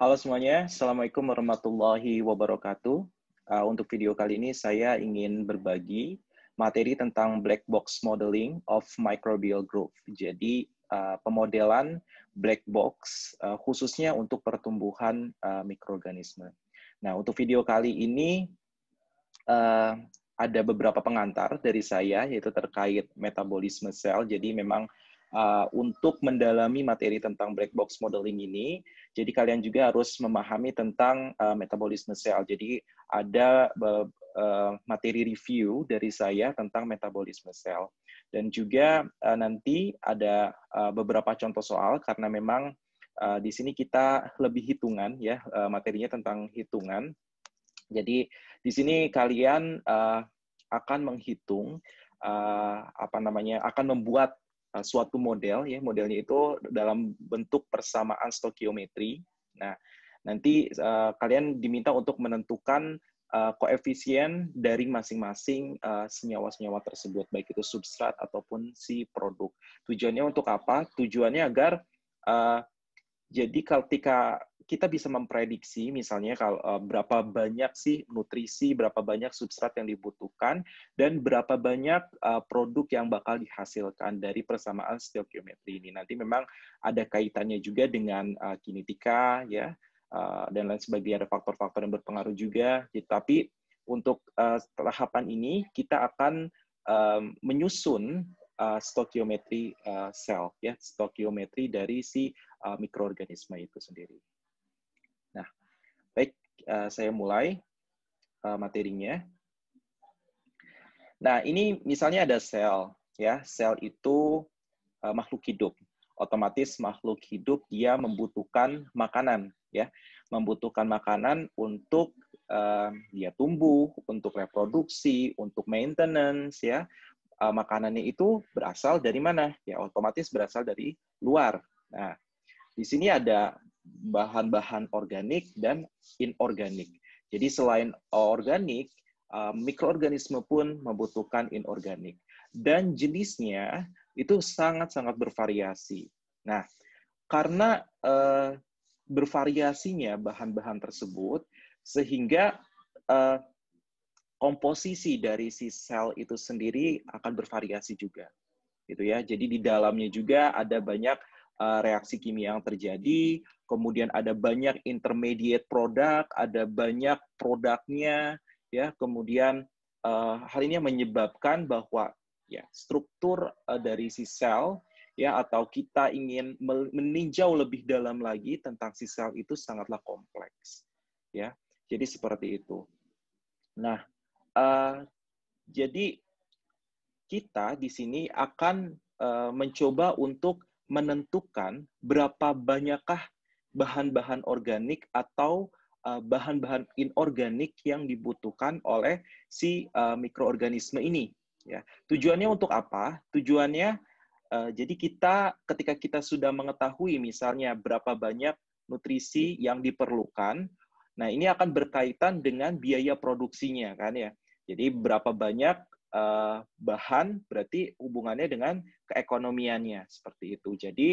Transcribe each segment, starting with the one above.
Halo semuanya, Assalamualaikum warahmatullahi wabarakatuh. Uh, untuk video kali ini saya ingin berbagi materi tentang black box modeling of microbial growth. Jadi uh, pemodelan black box uh, khususnya untuk pertumbuhan uh, mikroorganisme. Nah untuk video kali ini uh, ada beberapa pengantar dari saya yaitu terkait metabolisme sel. Jadi memang uh, untuk mendalami materi tentang black box modeling ini. Jadi kalian juga harus memahami tentang uh, metabolisme sel. Jadi ada uh, materi review dari saya tentang metabolisme sel. Dan juga uh, nanti ada uh, beberapa contoh soal karena memang uh, di sini kita lebih hitungan ya uh, materinya tentang hitungan. Jadi di sini kalian uh, akan menghitung uh, apa namanya akan membuat Eh, suatu model ya modelnya itu dalam bentuk persamaan stokiometri. Nah nanti eh, kalian diminta untuk menentukan eh, koefisien dari masing-masing senyawa-senyawa tersebut baik itu substrat ataupun si produk. Tujuannya untuk apa? Tujuannya agar uh, jadi ketika kita bisa memprediksi misalnya kalau uh, eh, berapa banyak sih nutrisi, berapa banyak substrat yang dibutuhkan dan berapa banyak uh, produk yang bakal dihasilkan dari persamaan stoikiometri ini. Nanti memang ada kaitannya juga dengan uh, kinetika ya uh, dan lain sebagainya ada faktor-faktor yang berpengaruh juga. Gitu. Tapi untuk uh, tahapan ini kita akan um, menyusun uh, stoikiometri uh, sel ya stoikiometri dari si uh, mikroorganisme itu sendiri. Baik, eh, saya mulai eh, materinya. Nah, ini misalnya ada sel, ya. Sel itu eh, makhluk hidup. Otomatis makhluk hidup dia membutuhkan makanan, ya. Membutuhkan makanan untuk dia tumbuh, untuk reproduksi, untuk maintenance, ya. makanannya itu berasal dari mana? Ya, otomatis berasal dari luar. Nah, di sini ada bahan-bahan organik dan inorganik. Jadi selain eh, organik, eh, mikroorganisme pun membutuhkan inorganik. Dan jenisnya itu sangat-sangat bervariasi. Nah, karena eh, bervariasinya bahan-bahan tersebut, sehingga eh, komposisi dari si sel itu sendiri akan bervariasi juga. Gitu ya. Jadi di dalamnya juga ada banyak Eh, reaksi kimia yang terjadi, kemudian ada banyak intermediate produk, ada banyak produknya, ya, kemudian uh, hal ini menyebabkan bahwa ya struktur eh, dari si sel ya atau kita ingin meninjau lebih dalam lagi tentang si sel itu sangatlah kompleks ya jadi seperti itu nah uh, jadi kita di sini akan uh, mencoba untuk menentukan berapa banyakkah bahan-bahan organik atau eh, bahan-bahan uh, inorganik yang dibutuhkan oleh si uh, mikroorganisme ini. Ya. Tujuannya untuk apa? Tujuannya uh, jadi kita ketika kita sudah mengetahui misalnya berapa banyak nutrisi yang diperlukan, nah ini akan berkaitan dengan biaya produksinya kan ya. Jadi berapa banyak uh, bahan berarti hubungannya dengan keekonomiannya seperti itu. Jadi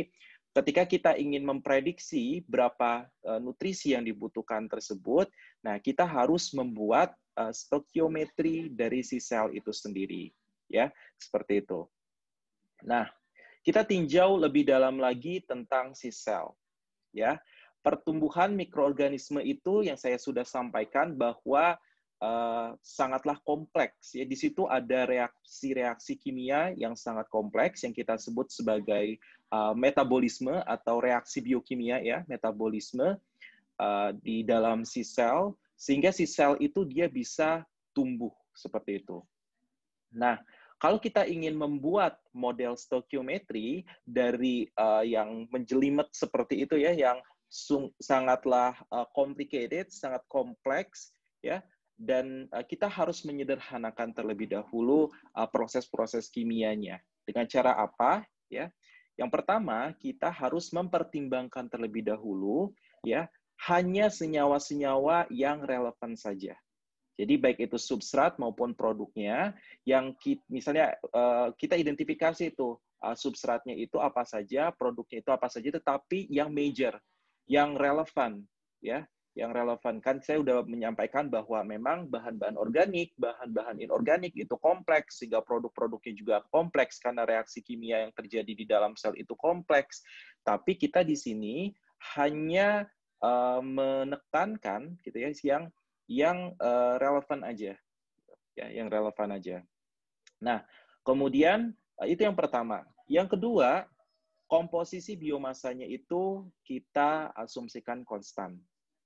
ketika kita ingin memprediksi berapa uh, nutrisi yang dibutuhkan tersebut, nah kita harus membuat uh, eh, stokiometri dari si sel itu sendiri, ya seperti itu. Nah, kita tinjau lebih dalam lagi tentang si sel, ya pertumbuhan mikroorganisme itu yang saya sudah sampaikan bahwa Eh, sangatlah kompleks. Ya, di situ ada reaksi-reaksi kimia yang sangat kompleks yang kita sebut sebagai uh, metabolisme atau reaksi biokimia ya, metabolisme uh, di dalam si sel sehingga si sel itu dia bisa tumbuh seperti itu. Nah, kalau kita ingin membuat model stoichiometri dari uh, yang menjelimet seperti itu ya, yang sangatlah uh, complicated, sangat kompleks ya, dan uh, kita harus menyederhanakan terlebih dahulu eh, proses-proses uh, kimianya. Dengan cara apa? Ya, yang pertama kita harus mempertimbangkan terlebih dahulu, ya hanya senyawa-senyawa yang relevan saja. Jadi baik itu substrat maupun produknya yang kita, misalnya uh, kita identifikasi itu uh, substratnya itu apa saja, produknya itu apa saja, tetapi yang major, yang relevan, ya yang relevan kan saya sudah menyampaikan bahwa memang bahan-bahan organik, bahan-bahan inorganik itu kompleks sehingga produk-produknya juga kompleks karena reaksi kimia yang terjadi di dalam sel itu kompleks. Tapi kita di sini hanya uh, menekankan gitu ya yang yang uh, relevan aja. Ya, yang relevan aja. Nah, kemudian uh, itu yang pertama. Yang kedua, komposisi biomasanya itu kita asumsikan konstan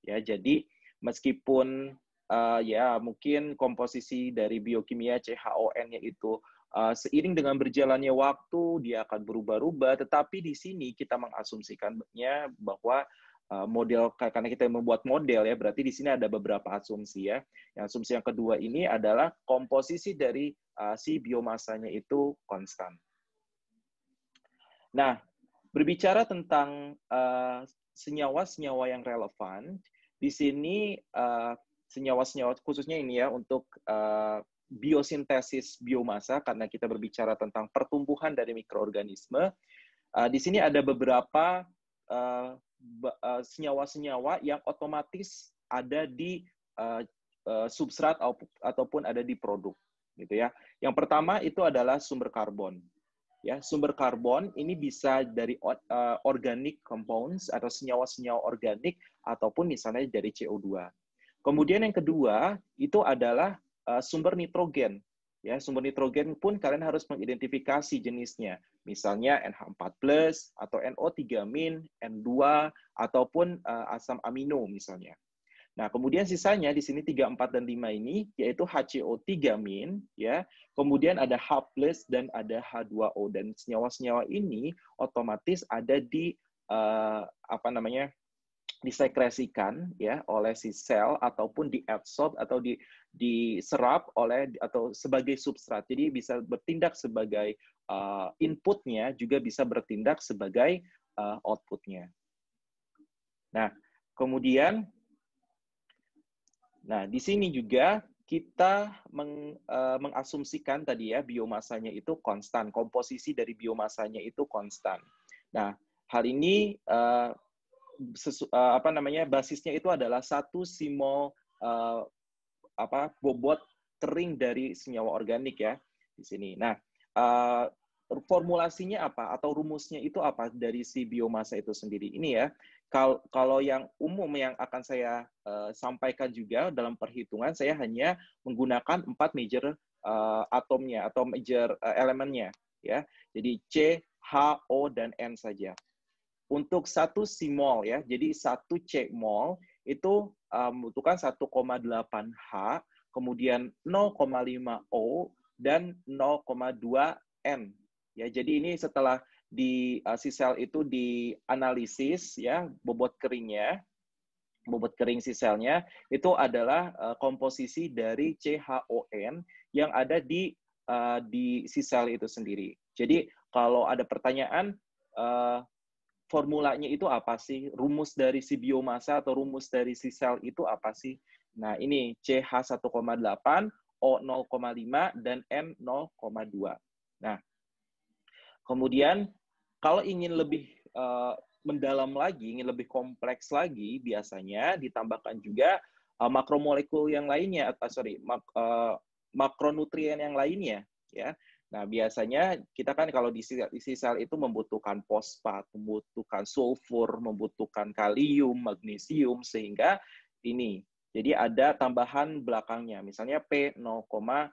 ya jadi meskipun uh, ya mungkin komposisi dari biokimia CHON-nya itu uh, eh, seiring dengan berjalannya waktu dia akan berubah-ubah tetapi di sini kita mengasumsikannya bahwa eh, model karena kita membuat model ya berarti di sini ada beberapa asumsi ya. Yang asumsi yang kedua ini adalah komposisi dari uh, si biomasanya itu konstan. Nah, berbicara tentang uh, senyawa-senyawa yang relevan. Di sini senyawa eh, senyawa-senyawa khususnya ini ya untuk uh, biosintesis biomasa karena kita berbicara tentang pertumbuhan dari mikroorganisme. Uh, di sini ada beberapa senyawa senyawa-senyawa yang otomatis ada di uh, uh, substrat ataupun ada di produk gitu ya. Yang pertama itu adalah sumber karbon. Ya, sumber karbon ini bisa dari uh, organic compounds atau senyawa-senyawa organik ataupun misalnya dari CO2. Kemudian yang kedua itu adalah eh, sumber nitrogen. Ya, sumber nitrogen pun kalian harus mengidentifikasi jenisnya. Misalnya NH4+ atau NO3-, N2 ataupun eh, asam amino misalnya. Nah, kemudian sisanya di sini 3, 4, dan 5 ini, yaitu HCO3 min, ya. kemudian ada H+, dan ada H2O. Dan senyawa-senyawa ini otomatis ada di, uh, apa namanya, disekresikan ya oleh si sel ataupun diabsorb atau di diserap oleh atau sebagai substrat. Jadi bisa bertindak sebagai uh, inputnya juga bisa bertindak sebagai uh, outputnya. Nah, kemudian Nah, di sini juga kita meng, uh, mengasumsikan tadi ya biomasanya itu konstan, komposisi dari biomasanya itu konstan. Nah, hal ini uh, sesu, uh, apa namanya basisnya itu adalah satu simol uh, apa bobot kering dari senyawa organik ya di sini. Nah, uh, formulasinya apa atau rumusnya itu apa dari si biomasa itu sendiri ini ya kalau yang umum yang akan saya uh, sampaikan juga dalam perhitungan saya hanya menggunakan empat major uh, atomnya atau major uh, elemennya ya. Jadi C, H, O dan N saja. Untuk satu simol ya, jadi satu C mol itu uh, membutuhkan 1,8 H, kemudian 0,5 O dan 0,2 N. Ya, jadi ini setelah di uh, si sel itu dianalisis ya bobot keringnya bobot kering si selnya itu adalah uh, komposisi dari CHON yang ada di uh, di si sel itu sendiri. Jadi kalau ada pertanyaan uh, formulanya itu apa sih? Rumus dari si biomasa atau rumus dari si sel itu apa sih? Nah, ini CH 1,8, O 0,5 dan N 0,2. Nah, Kemudian kalau ingin lebih uh, mendalam lagi, ingin lebih kompleks lagi, biasanya ditambahkan juga uh, makromolekul yang lainnya, atau eh, sorry, mak, uh, makronutrien yang lainnya, ya. Nah, biasanya kita kan kalau di sisi sel itu membutuhkan fosfat, membutuhkan sulfur, membutuhkan kalium, magnesium, sehingga ini jadi ada tambahan belakangnya, misalnya P 0,03,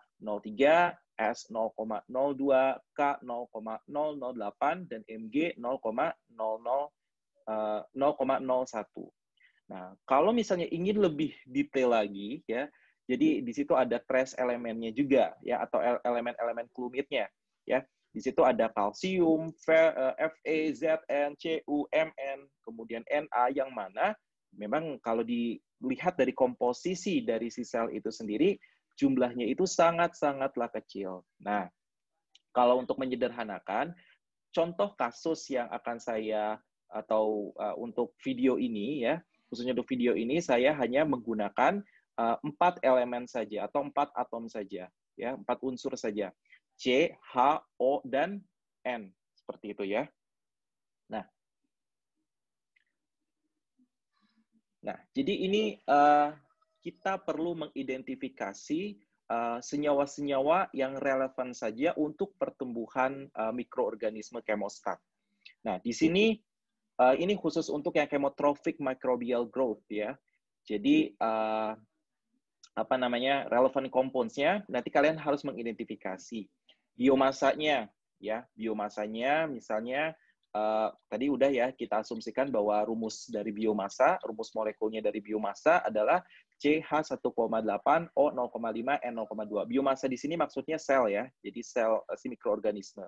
S 0,02, K 0,008, dan MG 0,001. Eh, nah, kalau misalnya ingin lebih detail lagi, ya, jadi di situ ada trace elemennya juga, ya, atau elemen-elemen klumitnya, ya. Di situ ada kalsium, Fa, eh, e, Zn, Cu, Mn, kemudian Na yang mana memang kalau di lihat dari komposisi dari si sel itu sendiri, jumlahnya itu sangat-sangatlah kecil. Nah, kalau untuk menyederhanakan, contoh kasus yang akan saya atau uh, untuk video ini ya, khususnya untuk video ini saya hanya menggunakan eh, empat uh, elemen saja atau empat atom saja, ya empat unsur saja, C, H, O dan N seperti itu ya. Nah, Nah, jadi ini uh, kita perlu mengidentifikasi eh, senyawa-senyawa uh, yang relevan saja untuk pertumbuhan uh, mikroorganisme kemostat. Nah, di sini uh, ini khusus untuk yang chemotrophic microbial growth ya. Jadi uh, apa namanya relevan komponennya nanti kalian harus mengidentifikasi biomasanya ya, biomasanya misalnya uh, tadi udah ya kita asumsikan bahwa rumus dari biomasa, rumus molekulnya dari biomasa adalah CH 1,8 O 0,5 N 0,2. Biomasa di sini maksudnya sel ya, jadi sel eh, si mikroorganisme.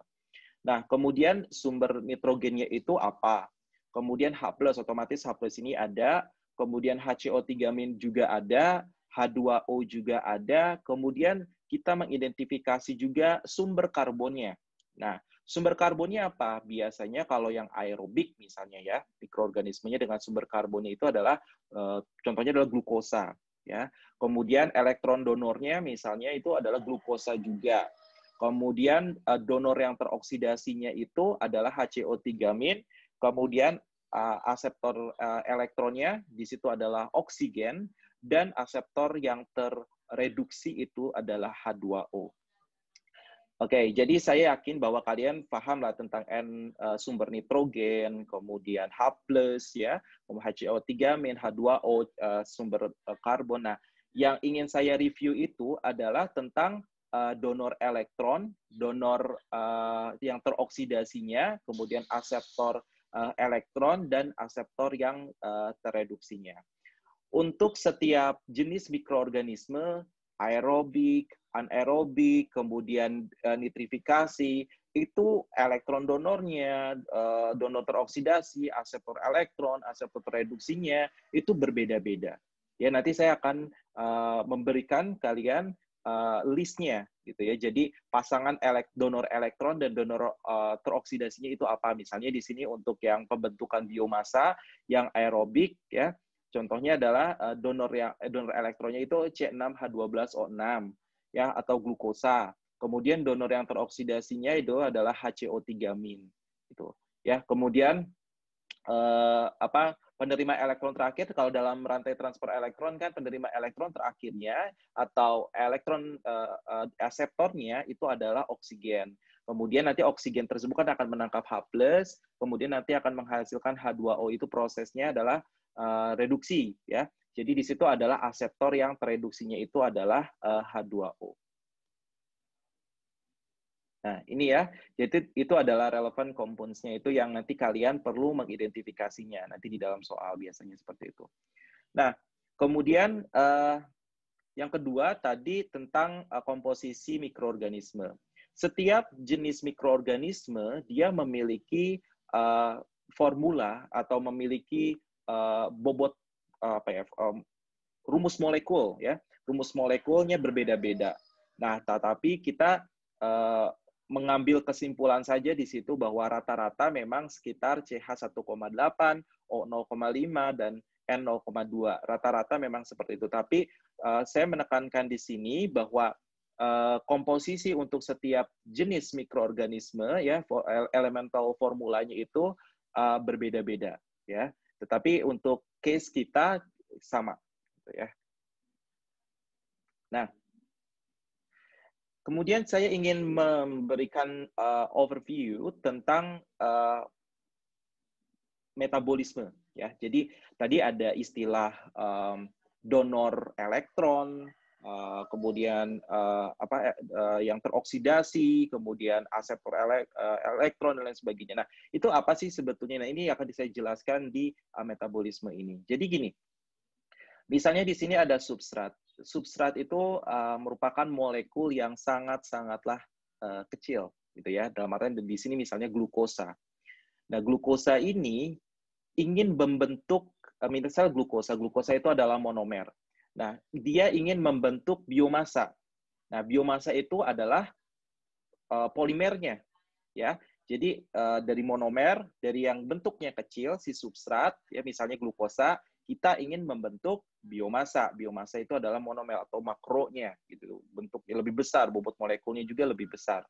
Nah, kemudian sumber nitrogennya itu apa? Kemudian H+, plus otomatis H+, plus ini ada. Kemudian HCO3- juga ada. H2O juga ada. Kemudian kita mengidentifikasi juga sumber karbonnya. Nah, Sumber karbonnya apa? Biasanya kalau yang aerobik misalnya ya, mikroorganismenya dengan sumber karbonnya itu adalah eh, contohnya adalah glukosa ya. Kemudian elektron donornya misalnya itu adalah glukosa juga. Kemudian eh, donor yang teroksidasinya itu adalah HCO3 min, kemudian eh, aseptor elektronnya di situ adalah oksigen dan aseptor yang terreduksi itu adalah H2O Oke, okay, jadi saya yakin bahwa kalian paham lah tentang N uh, sumber nitrogen, kemudian H+, ya, HCO3, min H2O, uh, sumber uh, karbon. Nah, yang ingin saya review itu adalah tentang uh, donor elektron, donor uh, yang teroksidasinya, kemudian aseptor uh, elektron, dan aseptor yang uh, tereduksinya. Untuk setiap jenis mikroorganisme, aerobik, anaerobik, kemudian eh, nitrifikasi, itu elektron donornya, eh, donor teroksidasi, aseptor elektron, aseptor reduksinya itu berbeda-beda. Ya nanti saya akan uh, memberikan kalian uh, listnya gitu ya. Jadi pasangan elek, donor elektron dan donor uh, teroksidasinya itu apa? Misalnya di sini untuk yang pembentukan biomasa yang aerobik ya. Contohnya adalah uh, donor yang donor elektronnya itu C6H12O6 ya atau glukosa. Kemudian donor yang teroksidasinya itu adalah HCO3 min gitu. Ya, kemudian eh, apa penerima elektron terakhir kalau dalam rantai transfer elektron kan penerima elektron terakhirnya atau elektron eh, aseptornya eh, itu adalah oksigen. Kemudian nanti oksigen tersebut kan akan menangkap H+, kemudian nanti akan menghasilkan H2O itu prosesnya adalah uh, reduksi ya. Jadi di situ adalah aseptor yang tereduksinya itu adalah eh, H2O. Nah, ini ya. Jadi itu adalah relevan komponennya itu yang nanti kalian perlu mengidentifikasinya nanti di dalam soal biasanya seperti itu. Nah, kemudian eh, yang kedua tadi tentang eh, komposisi mikroorganisme. Setiap jenis mikroorganisme dia memiliki formula atau memiliki bobot apa ya um, rumus molekul ya rumus molekulnya berbeda-beda nah tetapi kita uh, mengambil kesimpulan saja di situ bahwa rata-rata memang sekitar CH 1,8 O 0,5 dan N 0,2 rata-rata memang seperti itu tapi uh, saya menekankan di sini bahwa eh, komposisi untuk setiap jenis mikroorganisme ya elemental formulanya itu berbeda-beda ya tetapi untuk case kita sama, gitu ya. Nah, kemudian saya ingin memberikan uh, overview tentang uh, metabolisme, ya. Jadi tadi ada istilah um, donor elektron, Eh, kemudian uh, apa uh, yang teroksidasi, kemudian aseptor elek, uh, elektron dan lain sebagainya. Nah, itu apa sih sebetulnya? Nah, ini akan saya jelaskan di uh, metabolisme ini. Jadi gini, misalnya di sini ada substrat. Substrat itu uh, merupakan molekul yang sangat-sangatlah uh, kecil, gitu ya. Dalam artian di sini misalnya glukosa. Nah, glukosa ini ingin membentuk, misalnya glukosa. Glukosa itu adalah monomer Nah, dia ingin membentuk biomasa. Nah, biomasa itu adalah uh, polimernya, ya. Jadi uh, dari monomer, dari yang bentuknya kecil si substrat, ya misalnya glukosa, kita ingin membentuk biomasa. Biomasa itu adalah monomer atau makronya, gitu. Bentuknya lebih besar, bobot molekulnya juga lebih besar.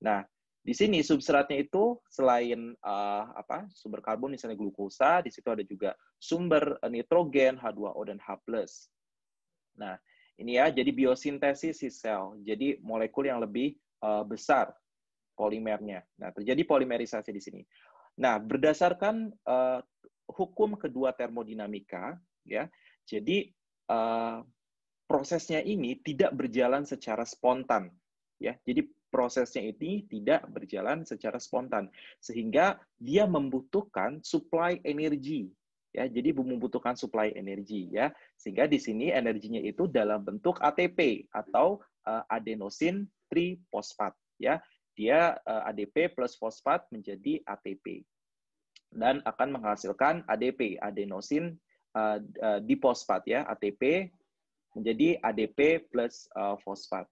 Nah, di sini substratnya itu selain uh, apa sumber karbon misalnya glukosa, di situ ada juga sumber nitrogen H2O dan H+. Nah, ini ya, jadi biosintesis sel, jadi molekul yang lebih uh, besar polimernya. Nah, terjadi polimerisasi di sini. Nah, berdasarkan uh, hukum kedua termodinamika, ya, jadi uh, prosesnya ini tidak berjalan secara spontan, ya. Jadi prosesnya ini tidak berjalan secara spontan, sehingga dia membutuhkan supply energi ya jadi membutuhkan supply energi ya sehingga di sini energinya itu dalam bentuk ATP atau uh, adenosin trifosfat ya dia uh, eh, ADP plus fosfat menjadi ATP dan akan menghasilkan ADP adenosin uh, uh, ya ATP menjadi ADP plus uh, fosfat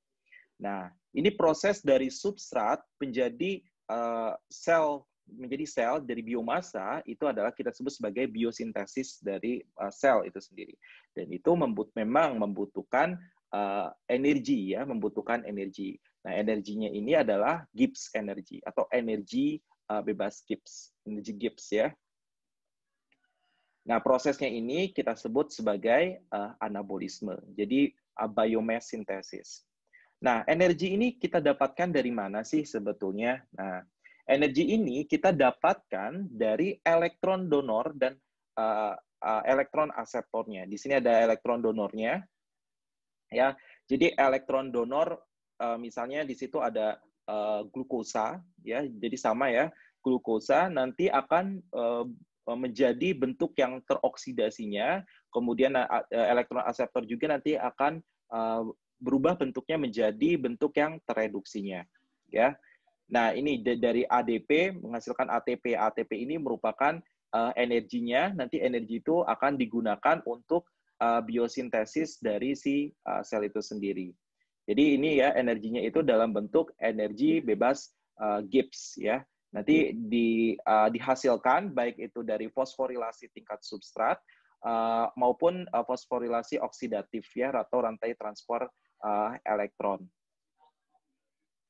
nah ini proses dari substrat menjadi uh, sel menjadi sel dari biomasa itu adalah kita sebut sebagai biosintesis dari uh, sel itu sendiri. Dan itu membut memang membutuhkan uh, energi ya, membutuhkan energi. Nah, energinya ini adalah Gibbs energi atau energi uh, bebas Gibbs, energi Gibbs ya. Nah, prosesnya ini kita sebut sebagai uh, anabolisme. Jadi uh, biomass sintesis. Nah, energi ini kita dapatkan dari mana sih sebetulnya? Nah, Energi ini kita dapatkan dari elektron donor dan uh, uh, elektron aseptornya. Di sini ada elektron donornya, ya. Jadi elektron donor uh, misalnya di situ ada uh, glukosa, ya. Jadi sama ya, glukosa nanti akan uh, menjadi bentuk yang teroksidasinya, kemudian elektron aseptor juga nanti akan berubah bentuknya menjadi bentuk yang tereduksinya, ya. Nah, ini dari ADP menghasilkan ATP. ATP ini merupakan uh, energinya. Nanti energi itu akan digunakan untuk uh, biosintesis dari si uh, sel itu sendiri. Jadi ini ya energinya itu dalam bentuk energi bebas uh, Gibbs ya. Nanti di, uh, dihasilkan baik itu dari fosforilasi tingkat substrat uh, maupun uh, fosforilasi oksidatif ya atau rantai transport uh, elektron.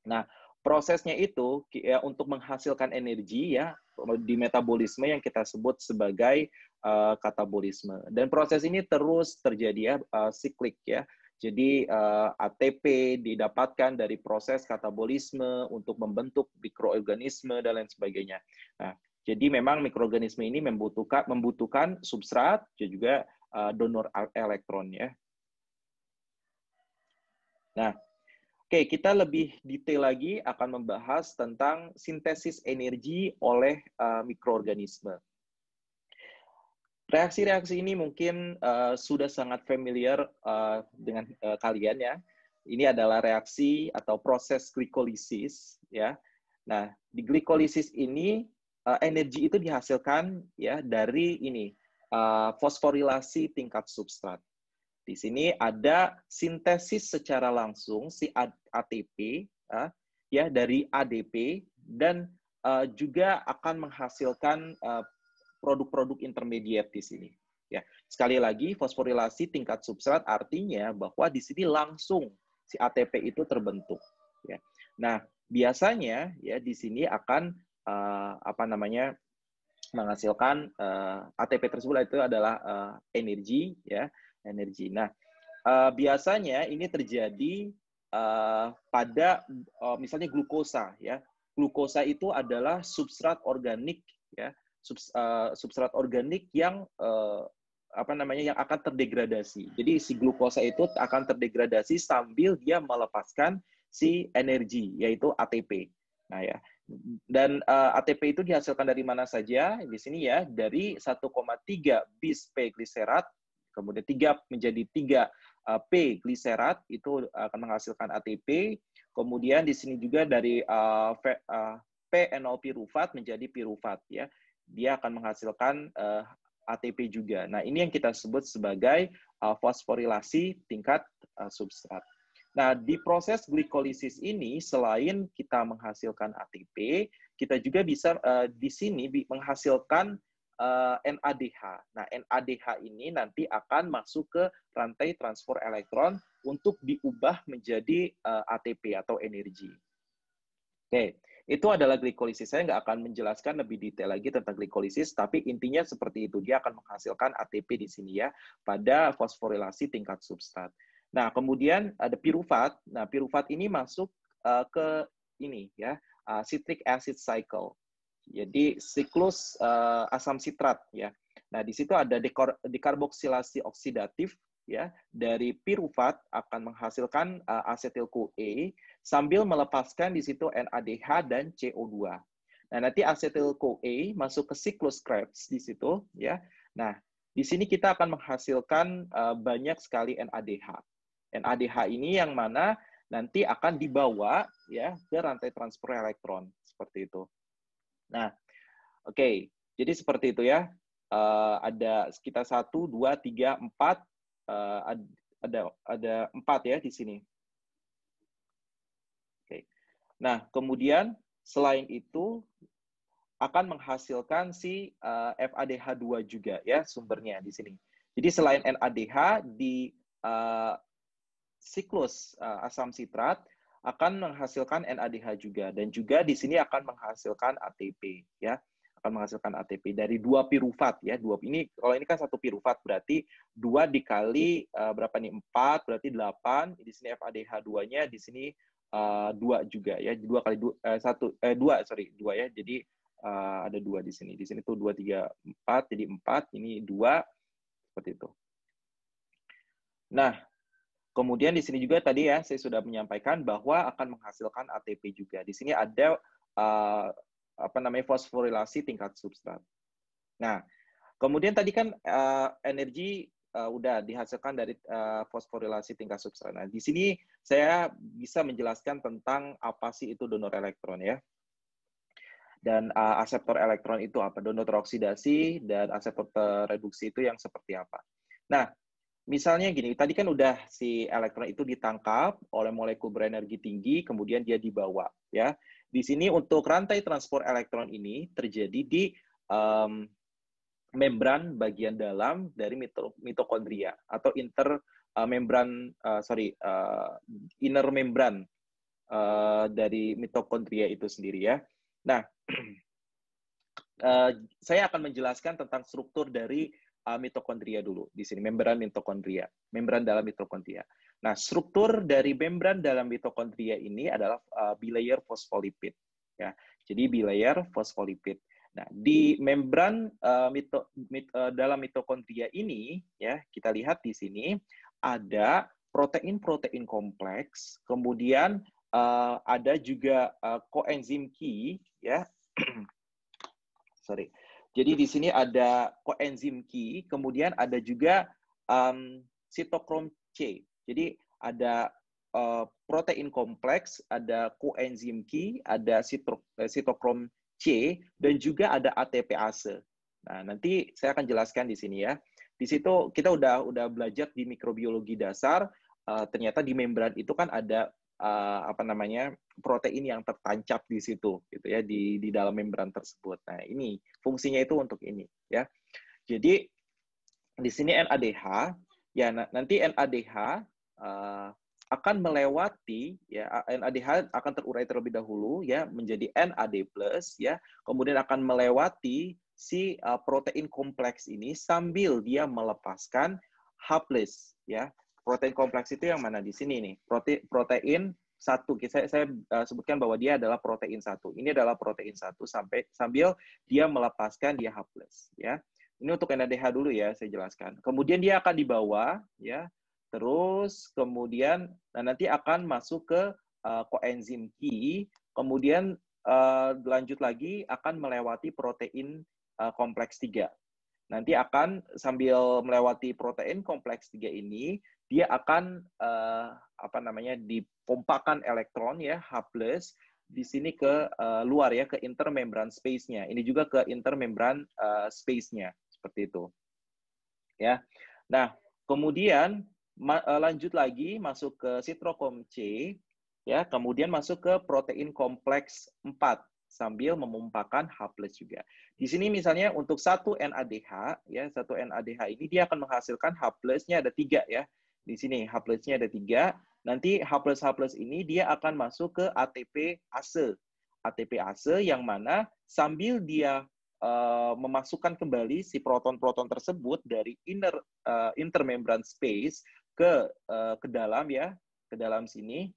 Nah, prosesnya itu ya, untuk menghasilkan energi ya di metabolisme yang kita sebut sebagai uh, katabolisme dan proses ini terus terjadi ya uh, siklik ya jadi uh, eh, ATP didapatkan dari proses katabolisme untuk membentuk mikroorganisme dan lain sebagainya nah jadi memang mikroorganisme ini membutuhkan membutuhkan substrat dan juga uh, donor elektron ya nah Oke, kita lebih detail lagi akan membahas tentang sintesis energi oleh uh, mikroorganisme. Reaksi-reaksi ini mungkin uh, sudah sangat familiar uh, dengan uh, kalian ya. Ini adalah reaksi atau proses glikolisis ya. Nah, di glikolisis ini uh, energi itu dihasilkan ya dari ini uh, fosforilasi tingkat substrat. Di sini ada sintesis secara langsung si ATP ya, ya dari ADP dan eh, juga akan menghasilkan eh, produk-produk intermediate di sini. Ya, sekali lagi fosforilasi tingkat substrat artinya bahwa di sini langsung si ATP itu terbentuk. Ya. Nah, biasanya ya di sini akan uh, apa namanya menghasilkan uh, ATP tersebut itu adalah uh, energi ya energi. Nah, uh, biasanya ini terjadi uh, pada uh, misalnya glukosa ya. Glukosa itu adalah substrat organik ya, subs, uh, substrat organik yang uh, apa namanya yang akan terdegradasi. Jadi si glukosa itu akan terdegradasi sambil dia melepaskan si energi yaitu ATP. Nah ya. Dan uh, ATP itu dihasilkan dari mana saja? Di sini ya, dari 1,3 bis P gliserat Kemudian tiga menjadi tiga eh, P gliserat itu akan menghasilkan ATP. Kemudian di sini juga dari eh, eh, P piruvat menjadi pirufat ya. Dia akan menghasilkan ATP juga. Nah, ini yang kita sebut sebagai fosforilasi tingkat substrat. Nah, di proses glikolisis ini selain kita menghasilkan ATP, kita juga bisa uh, di sini menghasilkan uh, eh, NADH. Nah, NADH ini nanti akan masuk ke rantai transfer elektron untuk diubah menjadi uh, eh, ATP atau energi. Oke, okay. itu adalah glikolisis. Saya nggak akan menjelaskan lebih detail lagi tentang glikolisis, tapi intinya seperti itu. Dia akan menghasilkan ATP di sini ya, pada fosforilasi tingkat substrat. Nah, kemudian ada pirufat. Nah, pirufat ini masuk uh, ke ini ya, uh, citric acid cycle. Jadi siklus uh, asam sitrat ya. Nah, di situ ada dekor, dekarboksilasi oksidatif ya dari pirufat akan menghasilkan uh, eh, asetil CoA e sambil melepaskan di situ NADH dan CO2. Nah, nanti asetil CoA e masuk ke siklus Krebs di situ ya. Nah, di sini kita akan menghasilkan uh, banyak sekali NADH. NADH ini yang mana nanti akan dibawa ya ke rantai transfer elektron seperti itu. Nah, oke, okay. jadi seperti itu ya. Uh, ada sekitar satu, dua, tiga, empat, eh, ada ada empat ya di sini. Oke. Okay. Nah, kemudian selain itu akan menghasilkan si uh, eh, FADH2 juga ya sumbernya di sini. Jadi selain NADH di uh, siklus uh, asam sitrat akan menghasilkan NADH juga dan juga di sini akan menghasilkan ATP ya akan menghasilkan ATP dari dua piruvat ya dua ini kalau ini kan satu piruvat berarti dua dikali uh, berapa nih empat berarti delapan di sini FADH duanya di sini uh, dua juga ya dua kali dua uh, eh, satu eh, dua sorry dua ya jadi uh, ada dua di sini di sini tuh dua tiga empat jadi empat ini dua seperti itu nah Kemudian di sini juga tadi ya saya sudah menyampaikan bahwa akan menghasilkan ATP juga. Di sini ada uh, apa namanya fosforilasi tingkat substrat. Nah, kemudian tadi kan uh, energi uh, udah dihasilkan dari uh, fosforilasi tingkat substrat. Nah, di sini saya bisa menjelaskan tentang apa sih itu donor elektron ya. Dan uh, aseptor elektron itu apa? Donor teroksidasi dan aseptor reduksi itu yang seperti apa? Nah, misalnya gini, tadi kan udah si elektron itu ditangkap oleh molekul berenergi tinggi, kemudian dia dibawa, ya. Di sini untuk rantai transport elektron ini terjadi di um, membran bagian dalam dari mitokondria atau inter uh, membran uh, sorry uh, inner membran uh, dari mitokondria itu sendiri ya. Nah, uh, saya akan menjelaskan tentang struktur dari uh, mitokondria dulu di sini, membran mitokondria, membran dalam mitokondria. Nah, struktur dari membran dalam mitokondria ini adalah uh, bilayer fosfolipid ya. Jadi bilayer fosfolipid. Nah, di membran uh, mito, mit, uh, dalam mitokondria ini ya, kita lihat di sini ada protein-protein kompleks, kemudian uh, ada juga uh, koenzim Q ya. Sorry jadi di sini ada koenzim Q, kemudian ada juga um, sitokrom C. Jadi ada uh, protein kompleks, ada koenzim Q, ada eh, sitokrom C, dan juga ada ATPase. Nah, nanti saya akan jelaskan di sini ya. Di situ kita udah udah belajar di mikrobiologi dasar, uh, ternyata di membran itu kan ada uh, apa namanya protein yang tertancap di situ gitu ya di di dalam membran tersebut. Nah, ini fungsinya itu untuk ini ya. Jadi di sini NADH ya nanti NADH uh, eh, akan melewati ya NADH akan terurai terlebih dahulu ya menjadi NAD+ ya kemudian akan melewati si uh, protein kompleks ini sambil dia melepaskan H+ ya protein kompleks itu yang mana di sini nih protein protein satu saya, saya eh, sebutkan bahwa dia adalah protein satu ini adalah protein satu sampai sambil dia melepaskan dia H plus ya ini untuk NADH dulu ya saya jelaskan kemudian dia akan dibawa ya terus kemudian nah nanti akan masuk ke uh, koenzim Q kemudian uh, lanjut lagi akan melewati protein uh, kompleks tiga nanti akan sambil melewati protein kompleks tiga ini dia akan uh, apa namanya dipompakan elektron ya H+ di sini ke uh, luar ya ke intermembran space-nya. Ini juga ke intermembran uh, space-nya seperti itu. Ya. Nah, kemudian ma- lanjut lagi masuk ke sitrokom C ya, kemudian masuk ke protein kompleks 4 sambil memompakan H+ juga. Di sini misalnya untuk satu NADH ya, satu NADH ini dia akan menghasilkan H+-nya ada tiga ya di sini H plusnya ada tiga. Nanti H plus H plus ini dia akan masuk ke ATP ASE. ATP ASE yang mana sambil dia uh, memasukkan kembali si proton-proton tersebut dari inner uh, eh, intermembran space ke uh, ke dalam ya, ke dalam sini.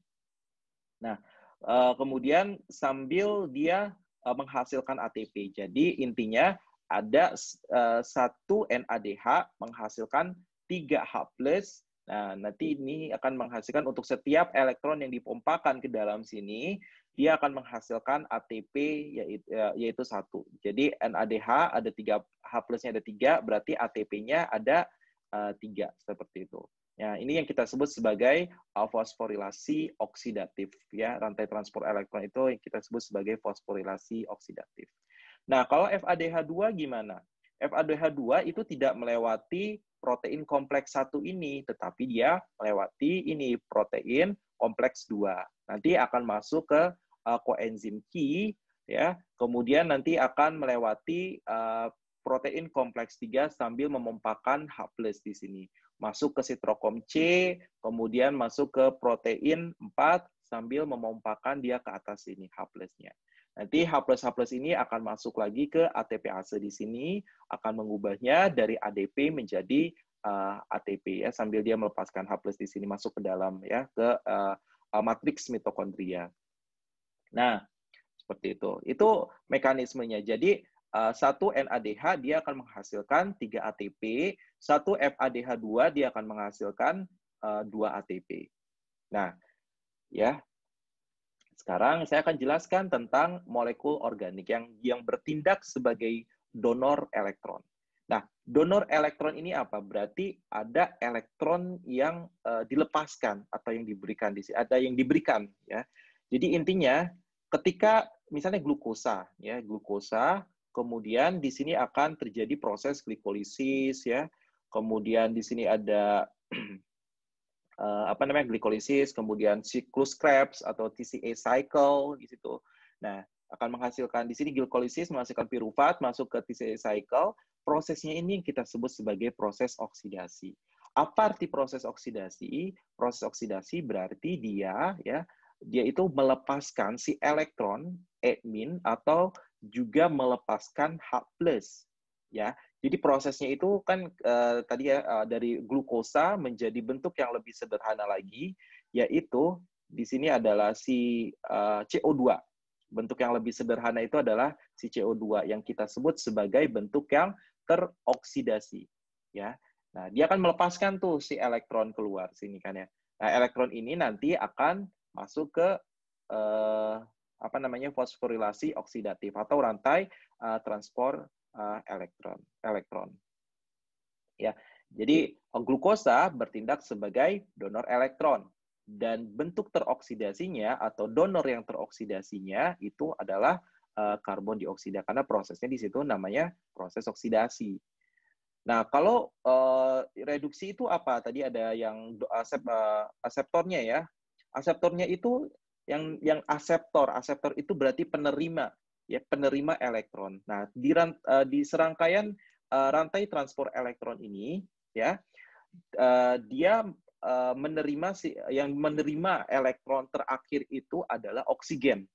Nah, uh, kemudian sambil dia uh, menghasilkan ATP. Jadi intinya ada satu NADH menghasilkan tiga h plus Nah, nanti ini akan menghasilkan untuk setiap elektron yang dipompakan ke dalam sini, dia akan menghasilkan ATP yaitu, ya, yaitu satu. Jadi NADH ada tiga H plusnya ada tiga, berarti ATP-nya ada eh, tiga seperti itu. Ya, ini yang kita sebut sebagai fosforilasi oksidatif ya, rantai transport elektron itu yang kita sebut sebagai fosforilasi oksidatif. Nah, kalau FADH2 gimana? FADH2 itu tidak melewati protein kompleks satu ini, tetapi dia melewati ini protein kompleks 2. Nanti akan masuk ke uh, koenzim Q ya. Kemudian nanti akan melewati uh, protein kompleks 3 sambil memompakan H+ di sini. Masuk ke sitrokom C, kemudian masuk ke protein 4, sambil memompakan dia ke atas ini H plusnya. Nanti ya. H plus H plus ini akan masuk lagi ke ATPase di sini, akan mengubahnya dari ADP menjadi uh, eh, ATP ya sambil dia melepaskan H plus di sini masuk ke dalam ya ke uh, eh, eh, matriks mitokondria. Nah, seperti itu. Itu mekanismenya. Jadi satu NADH dia akan menghasilkan 3 ATP, satu FADH2 dia akan menghasilkan dua ATP. Nah, Ya. Sekarang saya akan jelaskan tentang molekul organik yang yang bertindak sebagai donor elektron. Nah, donor elektron ini apa? Berarti ada elektron yang uh, dilepaskan atau yang diberikan di ada yang diberikan ya. Jadi intinya ketika misalnya glukosa ya, glukosa kemudian di sini akan terjadi proses glikolisis ya. Kemudian di sini ada uh, apa namanya glikolisis, kemudian siklus Krebs atau TCA cycle di situ. Nah, akan menghasilkan di sini glikolisis menghasilkan piruvat masuk ke TCA cycle. Prosesnya ini yang kita sebut sebagai proses oksidasi. Apa arti proses oksidasi? Proses oksidasi berarti dia ya dia itu melepaskan si elektron admin atau juga melepaskan H+ ya jadi prosesnya itu kan uh, tadi ya uh, dari glukosa menjadi bentuk yang lebih sederhana lagi, yaitu di sini adalah si uh, eh, CO2. Bentuk yang lebih sederhana itu adalah si CO2 yang kita sebut sebagai bentuk yang teroksidasi, ya. Nah, dia akan melepaskan tuh si elektron keluar sini kan ya. Nah, elektron ini nanti akan masuk ke eh, apa namanya fosforilasi oksidatif atau rantai eh, transport Eh, elektron elektron. Ya, jadi iya. glukosa bertindak sebagai donor elektron dan bentuk teroksidasinya atau donor yang teroksidasinya itu adalah eh, karbon dioksida karena prosesnya di situ namanya proses oksidasi. Nah, kalau uh, reduksi itu apa? Tadi ada yang asep, uh, aseptornya ya. Aseptornya itu yang yang aseptor, aseptor itu berarti penerima ya penerima elektron. Nah, di, ran, uh, di serangkaian uh, rantai transport elektron ini ya uh, dia uh, menerima si, yang menerima elektron terakhir itu adalah oksigen.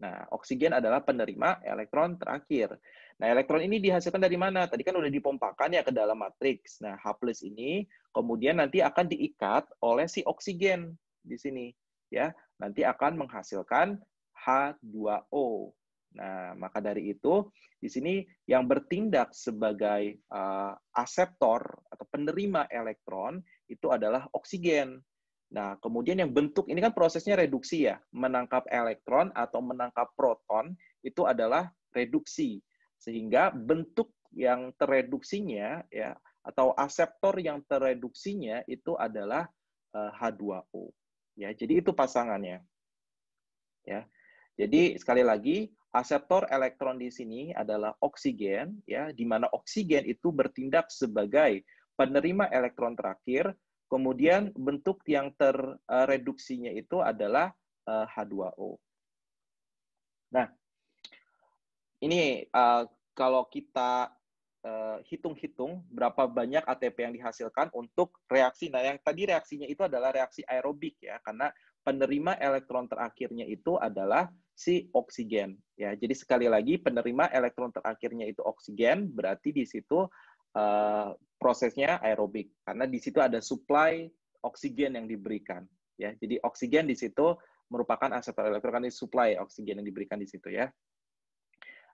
Nah, oksigen adalah penerima elektron terakhir. Nah, elektron ini dihasilkan dari mana? Tadi kan udah dipompakan ya ke dalam matriks. Nah, H+ plus ini kemudian nanti akan diikat oleh si oksigen di sini ya. Nanti akan menghasilkan H2O. Nah, maka dari itu di sini yang bertindak sebagai uh, aseptor atau penerima elektron itu adalah oksigen. Nah, kemudian yang bentuk ini kan prosesnya reduksi ya, menangkap elektron atau menangkap proton itu adalah reduksi. Sehingga bentuk yang tereduksinya ya atau aseptor yang tereduksinya itu adalah uh, eh, H2O. Ya, jadi itu pasangannya. Ya. Jadi sekali lagi Aseptor elektron di sini adalah oksigen, ya, di mana oksigen itu bertindak sebagai penerima elektron terakhir, kemudian bentuk yang terreduksinya eh, itu adalah H2O. Eh, nah, ini uh, kalau kita hitung-hitung berapa banyak ATP yang dihasilkan untuk reaksi. Nah, yang tadi reaksinya itu adalah reaksi aerobik ya, karena penerima elektron terakhirnya itu adalah si oksigen ya. Jadi sekali lagi penerima elektron terakhirnya itu oksigen, berarti di situ uh, prosesnya aerobik karena di situ ada supply oksigen yang diberikan ya. Jadi oksigen di situ merupakan aset elektron karena supply oksigen yang diberikan di situ ya.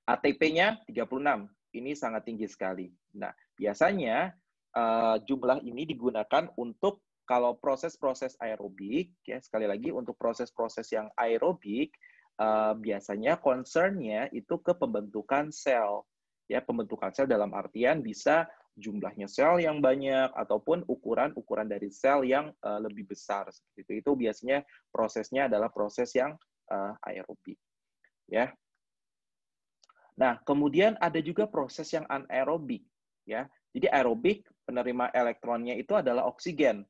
ATP-nya 36. Ini sangat tinggi sekali. Nah, biasanya uh, jumlah ini digunakan untuk kalau proses-proses aerobik, ya sekali lagi untuk proses-proses yang aerobik, uh, biasanya concernnya itu ke pembentukan sel. Ya, pembentukan sel dalam artian bisa jumlahnya sel yang banyak ataupun ukuran-ukuran dari sel yang uh, lebih besar seperti itu. Itu biasanya prosesnya adalah proses yang uh, aerobik. Ya. Nah, kemudian ada juga proses yang anaerobik, ya. Jadi aerobik penerima elektronnya itu adalah oksigen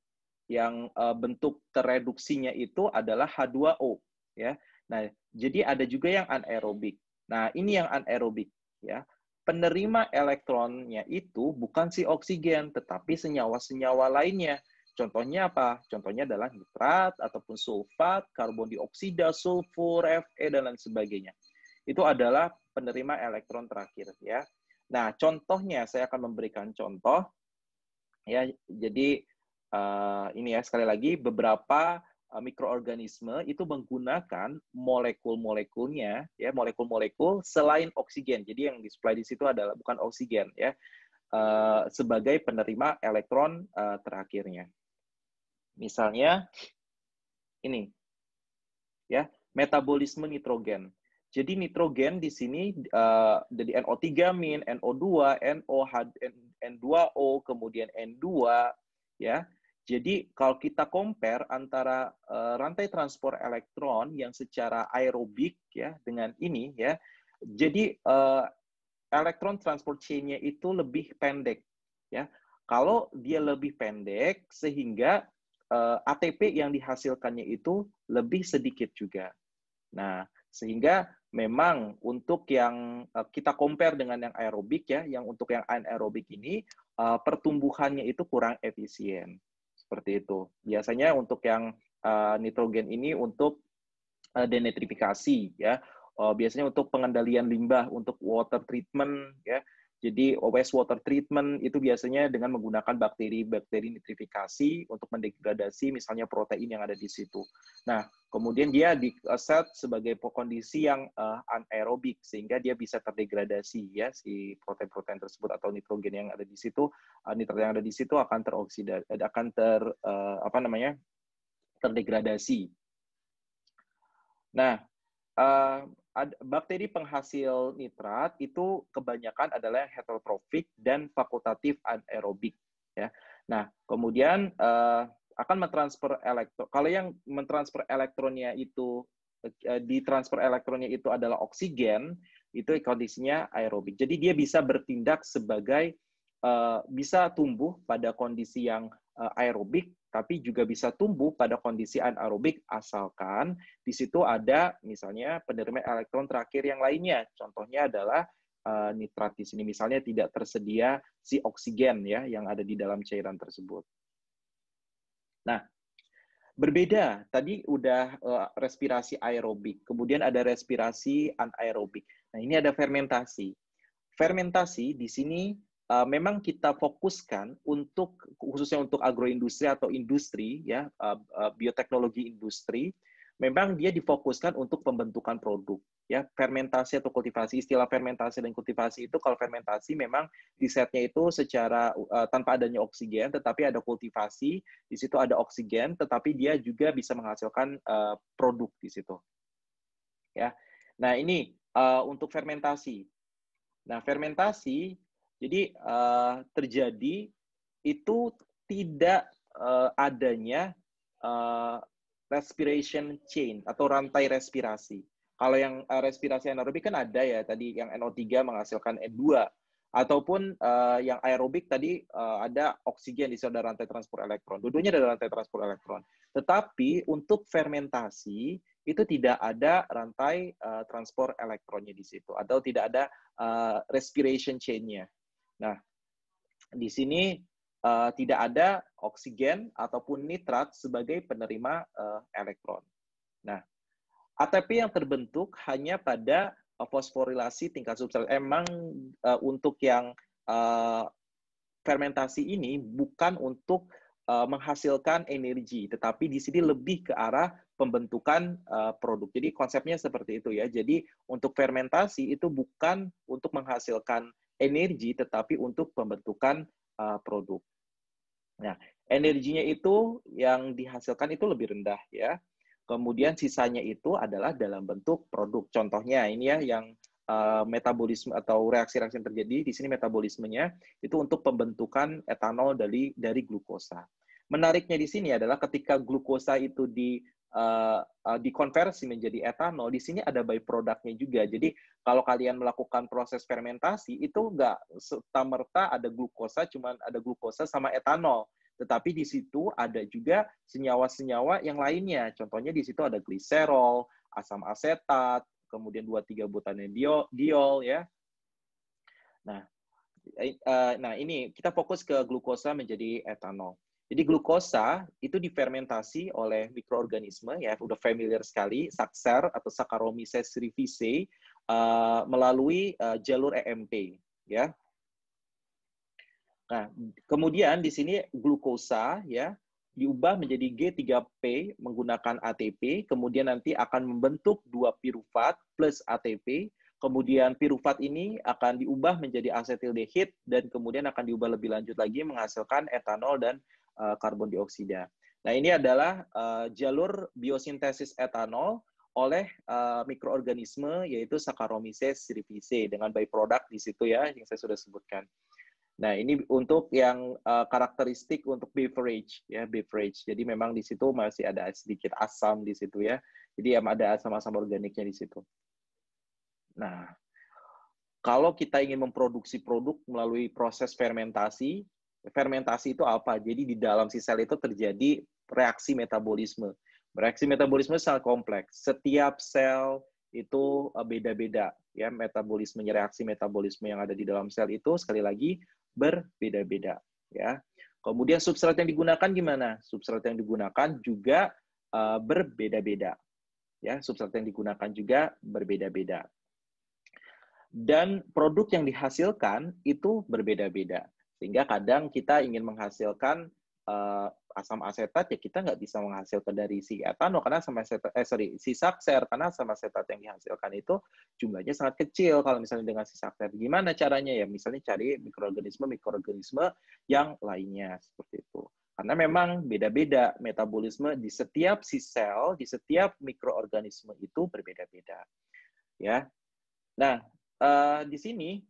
yang uh, bentuk tereduksinya itu adalah H2O ya. Nah, jadi ada juga yang anaerobik. Nah, ini yang anaerobik ya. Penerima elektronnya itu bukan si oksigen tetapi senyawa-senyawa lainnya. Contohnya apa? Contohnya adalah nitrat ataupun sulfat, karbon dioksida, sulfur, Fe dan lain sebagainya. Itu adalah penerima elektron terakhir ya. Nah, contohnya saya akan memberikan contoh ya. Jadi uh, ini ya sekali lagi beberapa uh, mikroorganisme itu menggunakan molekul-molekulnya ya molekul-molekul selain oksigen. Jadi yang display di situ adalah bukan oksigen ya uh, sebagai penerima elektron uh, terakhirnya. Misalnya ini ya metabolisme nitrogen. Jadi nitrogen di sini uh, jadi NO3 min, NO2, NO, N2O, kemudian N2 ya. Jadi kalau kita compare antara uh, rantai transport elektron yang secara aerobik ya dengan ini ya, jadi uh, elektron transport chain-nya itu lebih pendek ya. Kalau dia lebih pendek sehingga uh, eh, ATP yang dihasilkannya itu lebih sedikit juga. Nah, sehingga memang untuk yang uh, kita compare dengan yang aerobik ya, yang untuk yang anaerobik ini uh, pertumbuhannya itu kurang efisien seperti itu. Biasanya untuk yang uh, nitrogen ini untuk uh, eh, denitrifikasi ya. Uh, biasanya untuk pengendalian limbah, untuk water treatment ya. Jadi wastewater treatment itu biasanya dengan menggunakan bakteri-bakteri nitrifikasi untuk mendegradasi misalnya protein yang ada di situ. Nah, kemudian dia di set sebagai kondisi yang uh, anaerobik sehingga dia bisa terdegradasi ya si protein-protein tersebut atau nitrogen yang ada di situ, uh, nitrat yang ada di situ akan teroksida akan ter uh, apa namanya? terdegradasi. Nah, uh, ad, bakteri penghasil nitrat itu kebanyakan adalah yang heterotrofik dan fakultatif anaerobik ya. Nah, kemudian uh, akan mentransfer elektron. Kalau yang mentransfer elektronnya itu uh, di transfer elektronnya itu adalah oksigen, itu kondisinya aerobik. Jadi dia bisa bertindak sebagai uh, bisa tumbuh pada kondisi yang aerobik tapi juga bisa tumbuh pada kondisi anaerobik asalkan di situ ada misalnya penerima elektron terakhir yang lainnya. Contohnya adalah eh, nitrat di sini misalnya tidak tersedia si oksigen ya yang ada di dalam cairan tersebut. Nah, berbeda tadi udah eh, respirasi aerobik, kemudian ada respirasi anaerobik. Nah, ini ada fermentasi. Fermentasi di sini uh, memang kita fokuskan untuk khususnya untuk agroindustri atau industri ya uh, uh, bioteknologi industri memang dia difokuskan untuk pembentukan produk ya fermentasi atau kultivasi istilah fermentasi dan kultivasi itu kalau fermentasi memang di setnya itu secara uh, tanpa adanya oksigen tetapi ada kultivasi di situ ada oksigen tetapi dia juga bisa menghasilkan uh, produk di situ ya nah ini uh, untuk fermentasi nah fermentasi jadi uh, terjadi itu tidak uh, adanya uh, respiration chain atau rantai respirasi. Kalau yang uh, respirasi anaerobik kan ada ya tadi yang NO3 menghasilkan N2 ataupun uh, yang aerobik tadi uh, ada oksigen di sana rantai transport elektron. Dudunya ada rantai transport elektron. Tetapi untuk fermentasi itu tidak ada rantai uh, transport elektronnya di situ atau tidak ada uh, respiration chain-nya Nah, di sini uh, tidak ada oksigen ataupun nitrat sebagai penerima uh, elektron. Nah, ATP yang terbentuk hanya pada eh, fosforilasi tingkat substrat. Emang uh, untuk yang uh, fermentasi ini bukan untuk uh, menghasilkan energi, tetapi di sini lebih ke arah pembentukan uh, produk. Jadi konsepnya seperti itu ya. Jadi untuk fermentasi itu bukan untuk menghasilkan energi tetapi untuk pembentukan uh, produk. Nah, energinya itu yang dihasilkan itu lebih rendah ya. Kemudian sisanya itu adalah dalam bentuk produk. Contohnya ini ya yang uh, metabolisme atau reaksi-reaksi yang terjadi di sini metabolismenya itu untuk pembentukan etanol dari dari glukosa. Menariknya di sini adalah ketika glukosa itu di uh, uh, dikonversi menjadi etanol, di sini ada byproductnya juga. Jadi kalau kalian melakukan proses fermentasi itu nggak serta merta ada glukosa, cuman ada glukosa sama etanol. Tetapi di situ ada juga senyawa-senyawa yang lainnya. Contohnya di situ ada gliserol, asam asetat, kemudian dua tiga butanediol diol ya. Nah, eh, nah ini kita fokus ke glukosa menjadi etanol. Jadi glukosa itu difermentasi oleh mikroorganisme ya udah familiar sekali sakser atau Saccharomyces cerevisiae uh, melalui uh, jalur EMP ya. Nah, kemudian di sini glukosa ya diubah menjadi G3P menggunakan ATP, kemudian nanti akan membentuk dua piruvat plus ATP, kemudian piruvat ini akan diubah menjadi asetildehid dan kemudian akan diubah lebih lanjut lagi menghasilkan etanol dan Eh, karbon dioksida. Nah, ini adalah uh, jalur biosintesis etanol oleh uh, mikroorganisme yaitu Saccharomyces cerevisiae dengan byproduct di situ ya yang saya sudah sebutkan. Nah, ini untuk yang uh, karakteristik untuk beverage ya, beverage. Jadi memang di situ masih ada sedikit asam di situ ya. Jadi ada asam-asam organiknya di situ. Nah, kalau kita ingin memproduksi produk melalui proses fermentasi, fermentasi itu apa? Jadi di dalam si sel itu terjadi reaksi metabolisme. Reaksi metabolisme sangat kompleks. Setiap sel itu eh, beda-beda ya Metabolisme reaksi metabolisme yang ada di dalam sel itu sekali lagi berbeda-beda ya. Kemudian substrat yang digunakan gimana? Substrat yang digunakan juga uh, berbeda-beda. Ya, substrat yang digunakan juga berbeda-beda. Dan produk yang dihasilkan itu berbeda-beda. Sehingga kadang kita ingin menghasilkan uh, asam asetat ya kita nggak bisa menghasilkan dari si etanol karena asam asetat eh sorry si sakser karena asam asetat yang dihasilkan itu jumlahnya sangat kecil kalau misalnya dengan si sakser gimana caranya ya misalnya cari mikroorganisme mikroorganisme yang lainnya seperti itu karena memang beda-beda metabolisme di setiap si sel di setiap mikroorganisme itu berbeda-beda ya nah uh, di sini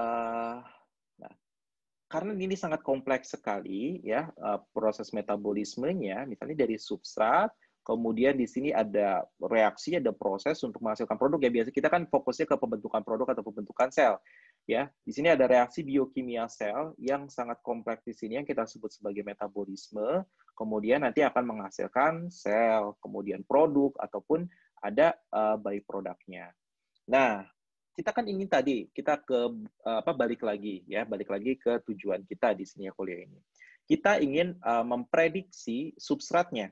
Eh, nah, karena ini sangat kompleks sekali ya uh, proses metabolismenya, misalnya dari substrat, kemudian di sini ada reaksi, ada proses untuk menghasilkan produk ya biasa kita kan fokusnya ke pembentukan produk atau pembentukan sel ya. Di sini ada reaksi biokimia sel yang sangat kompleks di sini yang kita sebut sebagai metabolisme, kemudian nanti akan menghasilkan sel, kemudian produk ataupun ada uh, eh, byproductnya. Nah, kita kan ingin tadi kita ke eh, apa balik lagi ya balik lagi ke tujuan kita di sini ya kuliah ini kita ingin uh, memprediksi substratnya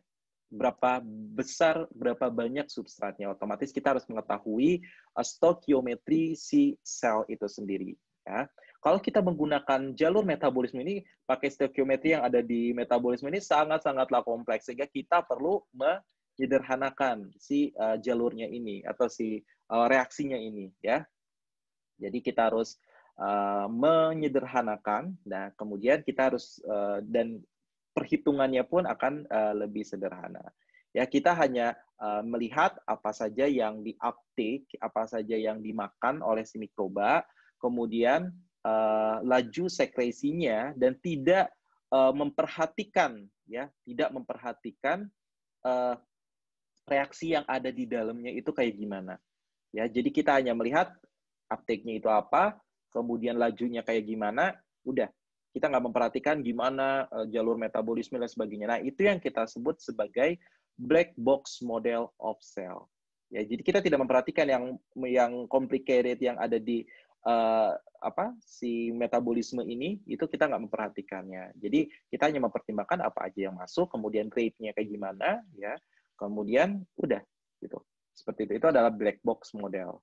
berapa besar berapa banyak substratnya otomatis kita harus mengetahui uh, eh, stokiometri si sel itu sendiri ya kalau kita menggunakan jalur metabolisme ini pakai stokiometri yang ada di metabolisme ini sangat sangatlah kompleks sehingga kita perlu menyederhanakan si uh, jalurnya ini atau si uh, reaksinya ini ya jadi kita harus uh, menyederhanakan, nah kemudian kita harus uh, dan perhitungannya pun akan uh, lebih sederhana. Ya kita hanya uh, melihat apa saja yang diuptake, apa saja yang dimakan oleh si mikroba, kemudian uh, laju sekresinya dan tidak uh, memperhatikan ya, tidak memperhatikan uh, reaksi yang ada di dalamnya itu kayak gimana. Ya, jadi kita hanya melihat uptake-nya itu apa, kemudian lajunya kayak gimana, udah kita nggak memperhatikan gimana eh, jalur metabolisme dan sebagainya. Nah itu yang kita sebut sebagai black box model of cell. Ya, jadi kita tidak memperhatikan yang yang complicated yang ada di uh, apa si metabolisme ini itu kita nggak memperhatikannya. Jadi kita hanya mempertimbangkan apa aja yang masuk, kemudian rate-nya kayak gimana, ya, kemudian udah gitu. Seperti itu. Itu adalah black box model.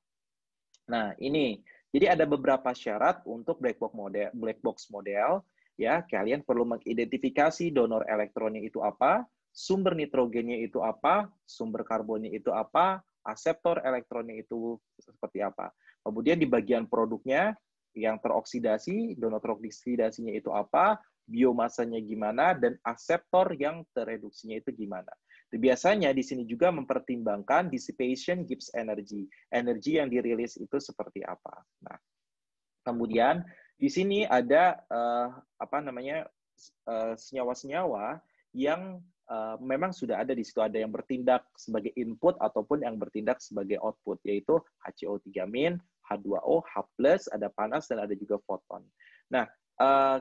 Nah, ini. Jadi ada beberapa syarat untuk black box model, black box model ya. Kalian perlu mengidentifikasi donor elektronnya itu apa, sumber nitrogennya itu apa, sumber karbonnya itu apa, aseptor elektronnya itu seperti apa. Kemudian di bagian produknya yang teroksidasi, donor teroksidasinya itu apa, biomasanya gimana, dan aseptor yang tereduksinya itu gimana. Biasanya di sini juga mempertimbangkan dissipation gives energy. Energi yang dirilis itu seperti apa. Nah, kemudian di sini ada uh, apa namanya eh, senyawa-senyawa uh, yang uh, memang sudah ada di situ ada yang bertindak sebagai input ataupun yang bertindak sebagai output yaitu HCO3- H2O, H+, ada panas dan ada juga foton. Nah, uh,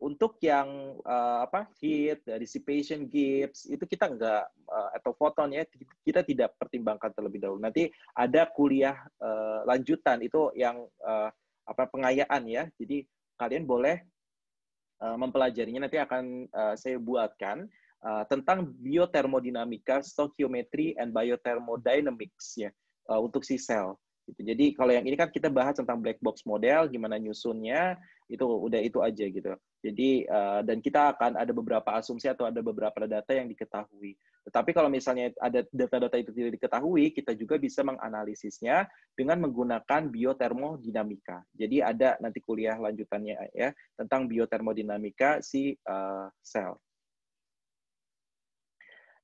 untuk yang uh, apa heat, dissipation Gibbs itu kita nggak uh, atau foton ya kita tidak pertimbangkan terlebih dahulu. Nanti ada kuliah uh, lanjutan itu yang uh, apa pengayaan ya. Jadi kalian boleh uh, mempelajarinya nanti akan uh, saya buatkan uh, tentang biotermodinamika, stoichiometry and biothermodynamics ya uh, untuk si sel. Gitu. Jadi kalau yang ini kan kita bahas tentang black box model, gimana nyusunnya, itu udah itu aja gitu. Jadi uh, dan kita akan ada beberapa asumsi atau ada beberapa data yang diketahui. Tetapi kalau misalnya ada data-data itu tidak diketahui, kita juga bisa menganalisisnya dengan menggunakan biotermodinamika. Jadi ada nanti kuliah lanjutannya ya tentang biotermodinamika si uh, sel.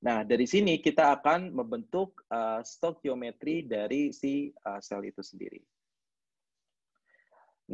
Nah, dari sini kita akan membentuk uh, eh, stokiometri dari si uh, sel itu sendiri.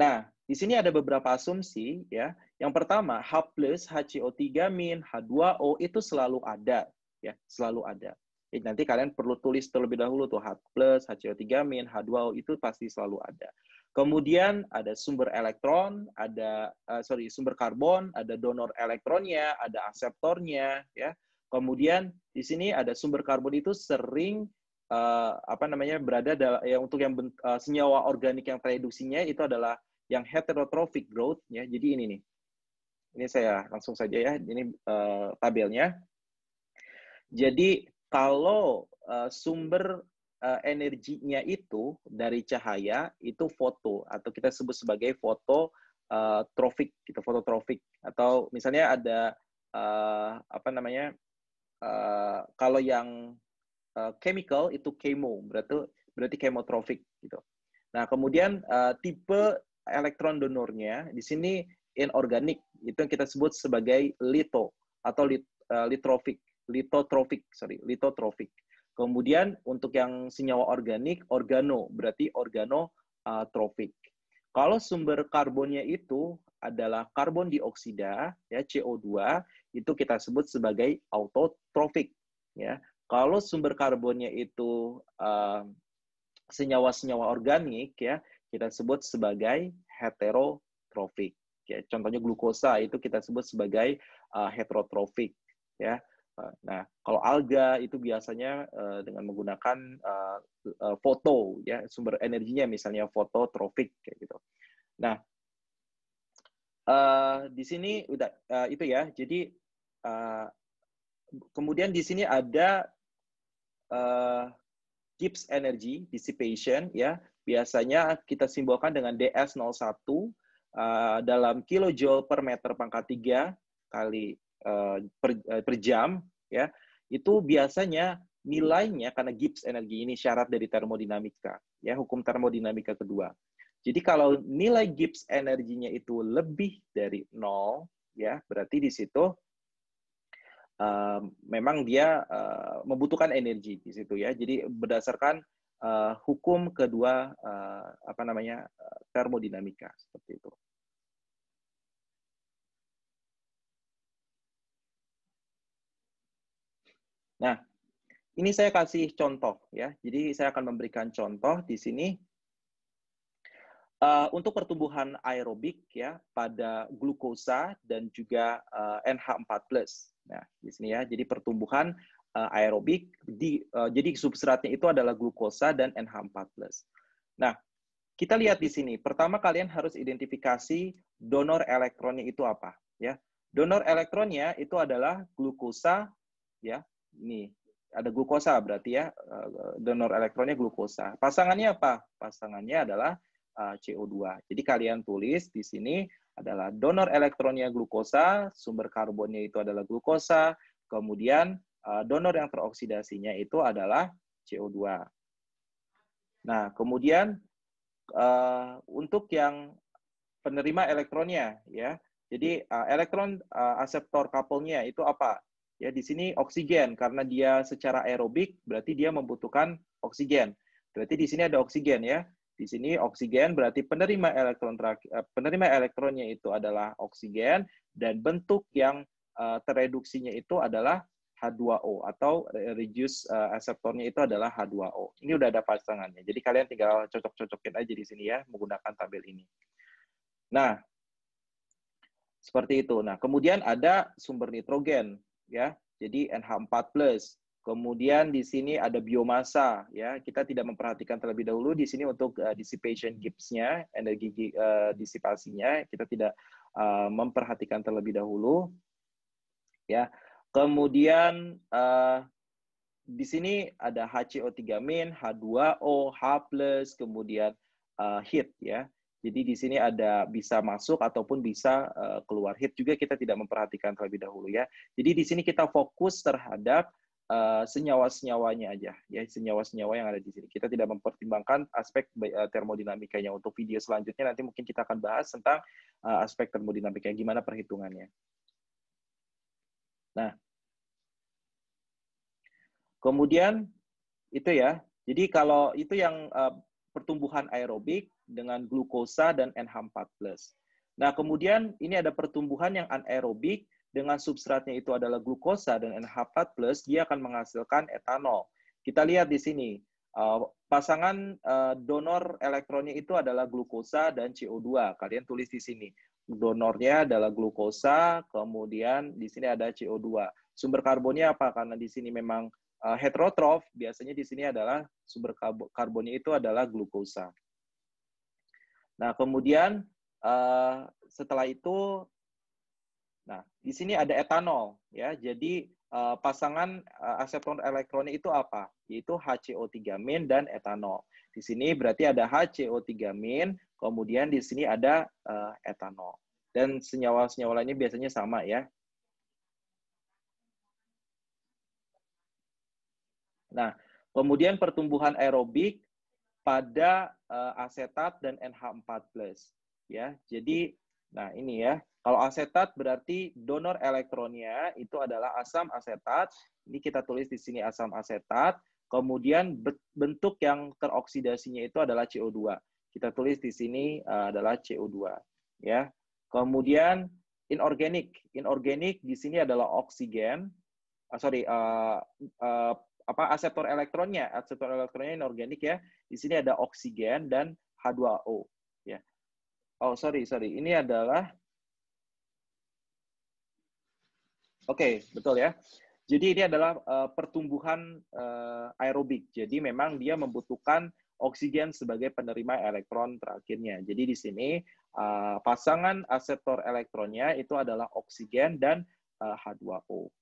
Nah, di sini ada beberapa asumsi ya. Yang pertama, H+, plus HCO3-, H2O itu selalu ada ya, selalu ada. Jadi, nanti kalian perlu tulis terlebih dahulu tuh H+, plus HCO3-, H2O itu pasti selalu ada. Kemudian ada sumber elektron, ada uh, sorry sumber karbon, ada donor elektronnya, ada aseptornya ya. Kemudian di sini ada sumber karbon itu sering uh, apa namanya berada dalam ya untuk yang uh, senyawa organik yang reduksinya itu adalah yang heterotrophic growth ya. Jadi ini nih. Ini saya langsung saja ya. Ini uh, tabelnya. Jadi kalau uh, sumber uh, energinya itu dari cahaya itu foto atau kita sebut sebagai foto uh, trofik gitu, fototrofik atau misalnya ada uh, apa namanya Eh, kalau yang uh, chemical itu chemo, berarti berarti chemotrophic gitu. Nah, kemudian uh, tipe elektron donornya di sini inorganik itu yang kita sebut sebagai lito atau lit, uh, litrofik, litotrofik, sorry, litotrofik. Kemudian untuk yang senyawa organik organo, berarti organotrophic. Kalau sumber karbonnya itu adalah karbon dioksida ya CO2 itu kita sebut sebagai autotrofik ya kalau sumber karbonnya itu senyawa senyawa-senyawa organik ya kita sebut sebagai heterotrofik ya contohnya glukosa itu kita sebut sebagai uh, heterotrofik ya nah kalau alga itu biasanya uh, dengan menggunakan uh, uh, foto ya sumber energinya misalnya fototrofik kayak gitu nah uh, di sini udah uh, itu ya jadi Uh, kemudian di sini ada uh, Gibbs energy dissipation ya. Biasanya kita simbolkan dengan DS01 uh, eh, dalam kilojoule per meter pangkat 3 kali uh, per, uh, per jam ya. Itu biasanya nilainya karena Gibbs energi ini syarat dari termodinamika ya, hukum termodinamika kedua. Jadi kalau nilai Gibbs energinya itu lebih dari nol, ya berarti di situ Eh, memang dia uh, membutuhkan energi di situ ya. Jadi berdasarkan uh, hukum kedua uh, apa namanya termodinamika seperti itu. Nah, ini saya kasih contoh ya. Jadi saya akan memberikan contoh di sini uh, untuk pertumbuhan aerobik ya pada glukosa dan juga uh, NH4+. Nah, di sini ya. Jadi pertumbuhan uh, aerobik di uh, jadi substratnya itu adalah glukosa dan NH4+. Nah, kita lihat di sini. Pertama kalian harus identifikasi donor elektronnya itu apa, ya. Donor elektronnya itu adalah glukosa ya. Ini ada glukosa berarti ya. Eh, donor elektronnya glukosa. Pasangannya apa? Pasangannya adalah CO2. Jadi kalian tulis di sini adalah donor elektronnya glukosa, sumber karbonnya itu adalah glukosa, kemudian eh, donor yang teroksidasinya itu adalah CO2. Nah, kemudian eh, untuk yang penerima elektronnya ya. Jadi eh, elektron aseptor couple itu apa? Ya, di sini oksigen karena dia secara aerobik berarti dia membutuhkan oksigen. Berarti di sini ada oksigen ya. Di sini oksigen berarti penerima elektron eh, penerima elektronnya itu adalah oksigen dan bentuk yang eh, tereduksinya itu adalah H2O atau reduce eh, acceptornya itu adalah H2O. Ini udah ada pasangannya. Jadi kalian tinggal cocok-cocokin aja di sini ya menggunakan tabel ini. Nah, seperti itu. Nah, kemudian ada sumber nitrogen ya. Jadi NH4+. Kemudian di sini ada biomasa ya. Kita tidak memperhatikan terlebih dahulu di sini untuk uh, dissipation gipsnya, energi uh, disipasinya kita tidak uh, memperhatikan terlebih dahulu. Ya. Kemudian uh, di sini ada HCO3 min, H2O, H+, kemudian uh, heat ya. Jadi di sini ada bisa masuk ataupun bisa uh, keluar heat juga kita tidak memperhatikan terlebih dahulu ya. Jadi di sini kita fokus terhadap Eh, senyawa-senyawanya aja, ya senyawa-senyawa yang ada di sini. Kita tidak mempertimbangkan aspek eh, termodinamikanya. Untuk video selanjutnya nanti mungkin kita akan bahas tentang eh, aspek termodinamikanya, gimana perhitungannya. Nah, kemudian itu ya. Jadi kalau itu yang pertumbuhan aerobik dengan glukosa dan NH4+. Nah, kemudian ini ada pertumbuhan yang anaerobik dengan substratnya itu adalah glukosa dan NH4+, dia akan menghasilkan etanol. Kita lihat di sini, eh, pasangan eh, donor elektronnya itu adalah glukosa dan CO2. Kalian tulis di sini. Donornya adalah glukosa, kemudian di sini ada CO2. Sumber karbonnya apa? Karena di sini memang eh, heterotrof, biasanya di sini adalah sumber karbonnya itu adalah glukosa. Nah, kemudian setelah itu Nah, di sini ada etanol ya. Jadi uh, pasangan uh, aseton elektronik itu apa? Yaitu HCO3 dan etanol. Di sini berarti ada HCO3 kemudian di sini ada uh, etanol. Dan senyawa-senyawa lainnya biasanya sama ya. Nah, kemudian pertumbuhan aerobik pada uh, asetat dan NH4+. Ya, jadi Nah, ini ya. Kalau asetat berarti donor elektronnya itu adalah asam asetat. Ini kita tulis di sini asam asetat. Kemudian bentuk yang teroksidasinya itu adalah CO2. Kita tulis di sini eh, adalah CO2, ya. Kemudian inorganik. Inorganik di sini adalah oksigen. Uh, sorry, uh, uh, apa asetor elektronnya? asetor elektronnya inorganik ya. Di sini ada oksigen dan H2O. Oh, sorry, sorry. Ini adalah Oke, okay, betul ya. Jadi ini adalah uh, pertumbuhan uh, aerobik. Jadi memang dia membutuhkan oksigen sebagai penerima elektron terakhirnya. Jadi di sini uh, pasangan aseptor elektronnya itu adalah oksigen dan uh, H2O.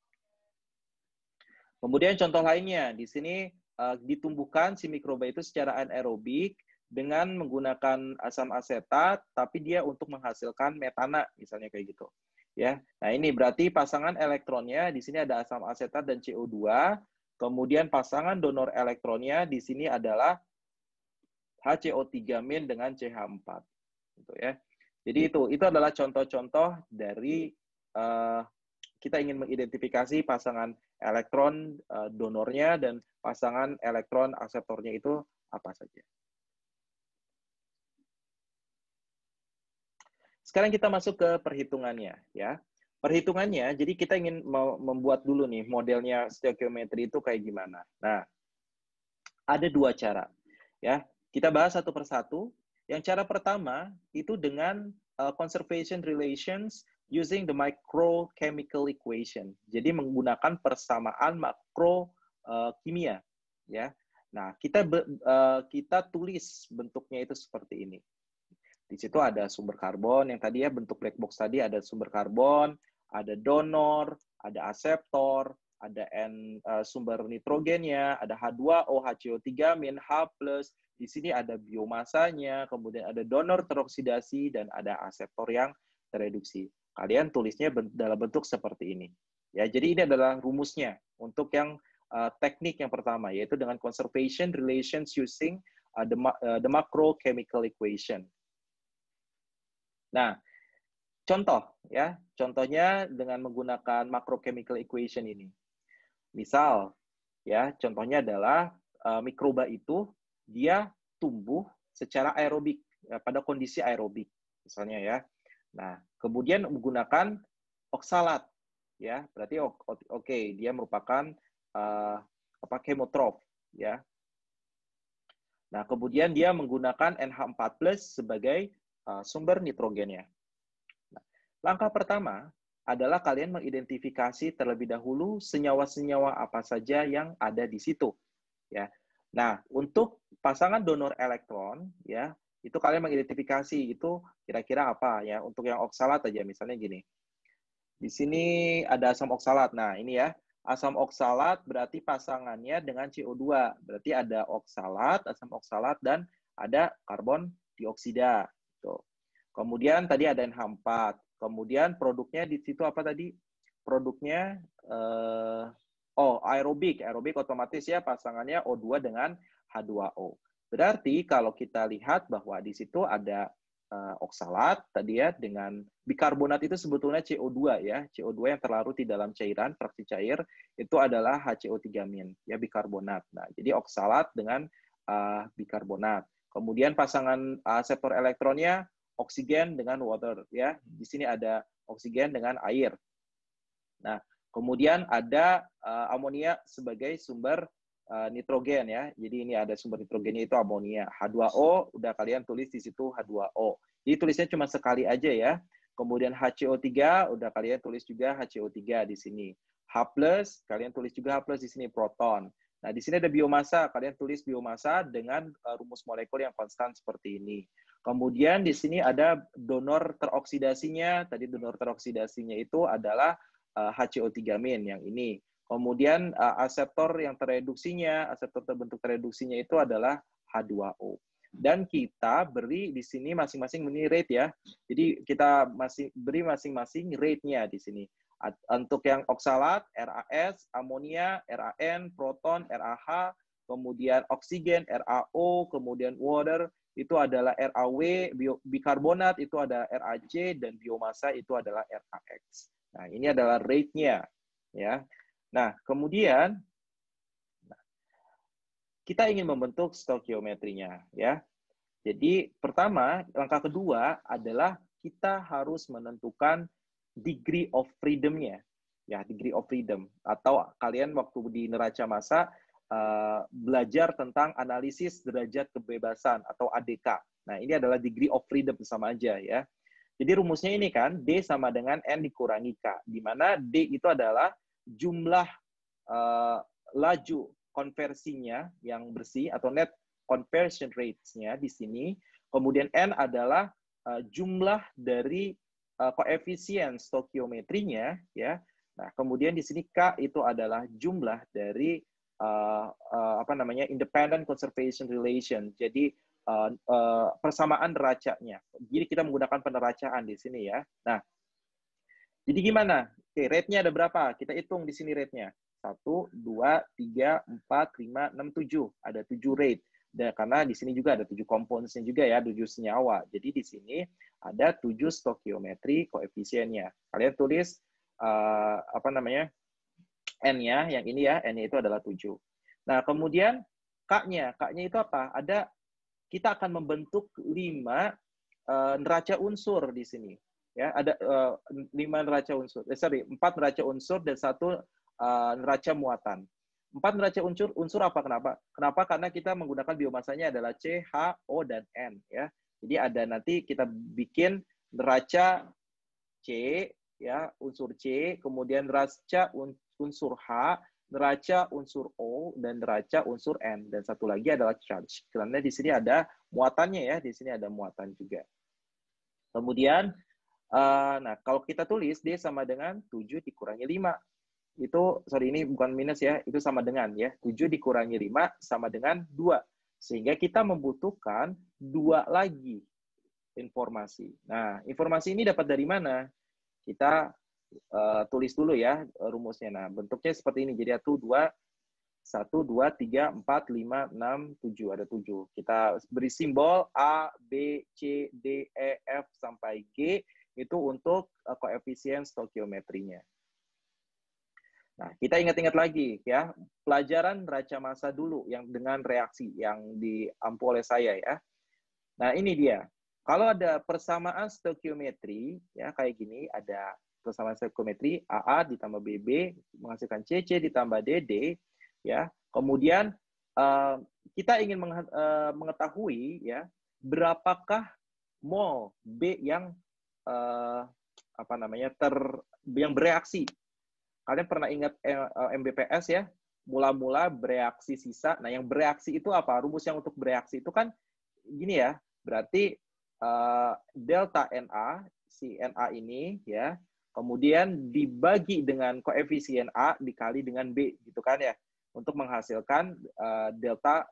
Kemudian contoh lainnya, di sini uh, ditumbuhkan si mikroba itu secara anaerobik dengan menggunakan asam asetat tapi dia untuk menghasilkan metana misalnya kayak gitu ya nah ini berarti pasangan elektronnya di sini ada asam asetat dan CO2 kemudian pasangan donor elektronnya di sini adalah HCO3- dengan CH4 gitu ya jadi itu itu adalah contoh-contoh dari uh, kita ingin mengidentifikasi pasangan elektron uh, donornya dan pasangan elektron akseptornya itu apa saja. Sekarang kita masuk ke perhitungannya ya. Perhitungannya, jadi kita ingin membuat dulu nih modelnya stoichiometri itu kayak gimana. Nah, ada dua cara ya. Kita bahas satu persatu. Yang cara pertama itu dengan uh, conservation relations using the microchemical equation. Jadi menggunakan persamaan makro uh, kimia ya. Nah, kita uh, kita tulis bentuknya itu seperti ini. Di situ ada sumber karbon yang tadi ya bentuk black box tadi ada sumber karbon, ada donor, ada aseptor, ada N, uh, sumber nitrogennya, ada H2O, HCO3 min, H+, di sini ada biomasanya, kemudian ada donor teroksidasi, dan ada aseptor yang tereduksi. Kalian tulisnya dalam bentuk seperti ini. Ya, jadi ini adalah rumusnya untuk yang uh, teknik yang pertama, yaitu dengan conservation relations using uh, the, uh, the macrochemical equation. Nah, contoh ya, contohnya dengan menggunakan macrochemical equation ini. Misal ya, contohnya adalah e, mikroba itu dia tumbuh secara aerobik ya, pada kondisi aerobik misalnya ya. Nah, kemudian menggunakan oksalat ya, berarti oke okay, dia merupakan e, apa kemotrof ya. Nah, kemudian dia menggunakan NH4+ sebagai Eh, sumber nitrogennya. Nah, langkah pertama adalah kalian mengidentifikasi terlebih dahulu senyawa-senyawa apa saja yang ada di situ, ya. Nah, untuk pasangan donor elektron, ya, itu kalian mengidentifikasi itu kira-kira apa ya untuk yang oksalat aja misalnya gini di sini ada asam oksalat nah ini ya asam oksalat berarti pasangannya dengan CO2 berarti ada oksalat asam oksalat dan ada karbon dioksida Kemudian tadi ada yang 4 Kemudian produknya di situ apa tadi? Produknya eh, oh aerobik. Aerobik otomatis ya pasangannya O2 dengan H2O. Berarti kalau kita lihat bahwa di situ ada eh, oksalat tadi ya dengan bikarbonat itu sebetulnya CO2 ya. CO2 yang terlarut di dalam cairan, fraksi cair itu adalah HCO3- ya bikarbonat. Nah, jadi oksalat dengan eh, bikarbonat. Kemudian pasangan aseptor eh, elektronnya oksigen dengan water ya. Hmm. Di sini ada oksigen dengan air. Nah, kemudian ada uh, amonia sebagai sumber uh, nitrogen ya. Jadi ini ada sumber nitrogennya itu amonia. H2O udah kalian tulis di situ H2O. Jadi tulisnya cuma sekali aja ya. Kemudian HCO3 udah kalian tulis juga HCO3 di sini. H+, kalian tulis juga H+, di sini proton. Nah, di sini ada biomasa, kalian tulis biomasa dengan eh, rumus molekul yang konstan seperti ini. Kemudian di sini ada donor teroksidasinya. Tadi donor teroksidasinya itu adalah HCO3 eh, min yang ini. Kemudian uh, aseptor yang tereduksinya, aseptor terbentuk tereduksinya itu adalah H2O. Dan kita beri di sini masing-masing ini rate ya. Jadi kita masih beri masing-masing rate-nya di sini. Untuk yang oksalat, RAS, amonia, RAN, proton, RAH, kemudian oksigen, RAO, kemudian water, itu adalah RAW, bio, bikarbonat itu ada RAC dan biomasa itu adalah RAX. Nah, ini adalah rate-nya ya. Nah, kemudian kita ingin membentuk stoikiometrinya, ya. Jadi pertama, langkah kedua adalah kita harus menentukan degree of freedom-nya. Ya, degree of freedom atau kalian waktu di neraca massa Eh, belajar tentang analisis derajat kebebasan atau ADK. Nah, ini adalah degree of freedom sama aja ya. Jadi rumusnya ini kan D sama dengan N dikurangi K, di mana D itu adalah jumlah uh, laju konversinya yang bersih atau net conversion rates-nya di sini. Kemudian N adalah uh, jumlah dari uh, koefisien stokiometrinya ya. Nah, kemudian di sini K itu adalah jumlah dari uh, apa namanya independent conservation relation. Jadi uh, uh, persamaan neracanya. Jadi kita menggunakan peneracaan di sini ya. Nah, jadi gimana? Oke, rate-nya ada berapa? Kita hitung di sini rate-nya. satu dua tiga empat lima enam tujuh Ada tujuh rate. Dan karena di sini juga ada 7 komponennya juga ya, tujuh senyawa. Jadi di sini ada tujuh stoikiometri koefisiennya. Kalian tulis uh, apa namanya? n ya, yang ini ya, n itu adalah 7. Nah, kemudian K-nya, K-nya itu apa? Ada, kita akan membentuk 5 uh, eh, neraca unsur di sini. Ya, ada uh, eh, 5 neraca unsur, eh, sorry, 4 neraca unsur dan satu uh, neraca muatan. Empat neraca unsur unsur apa kenapa? Kenapa? Karena kita menggunakan biomasanya adalah C, H, O dan N ya. Jadi ada nanti kita bikin neraca C ya unsur C, kemudian neraca unsur H, neraca unsur O, dan neraca unsur N. Dan satu lagi adalah charge. Karena di sini ada muatannya ya, di sini ada muatan juga. Kemudian, eh, nah kalau kita tulis D sama dengan 7 dikurangi 5. Itu, sorry ini bukan minus ya, itu sama dengan ya. 7 dikurangi 5 sama dengan 2. Sehingga kita membutuhkan dua lagi informasi. Nah, informasi ini dapat dari mana? Kita uh, tulis dulu ya eh, rumusnya. Nah, bentuknya seperti ini. Jadi satu dua satu dua tiga empat lima enam tujuh ada tujuh. Kita beri simbol A, B, C, D, E, F sampai G itu untuk uh, koefisien stokiometrinya. Nah, kita ingat-ingat lagi ya, pelajaran raca masa dulu yang dengan reaksi yang diampu oleh saya ya. Nah, ini dia. Kalau ada persamaan stoikiometri ya kayak gini, ada kesamaan psikometri AA ditambah BB menghasilkan CC ditambah DD ya kemudian uh, kita ingin meng, uh, eh, mengetahui ya berapakah mol B yang uh, apa namanya ter yang bereaksi kalian pernah ingat MBPS ya mula-mula bereaksi sisa nah yang bereaksi itu apa rumus yang untuk bereaksi itu kan gini ya berarti uh, delta Na si Na ini ya kemudian dibagi dengan koefisien A dikali dengan B gitu kan ya untuk menghasilkan eh, delta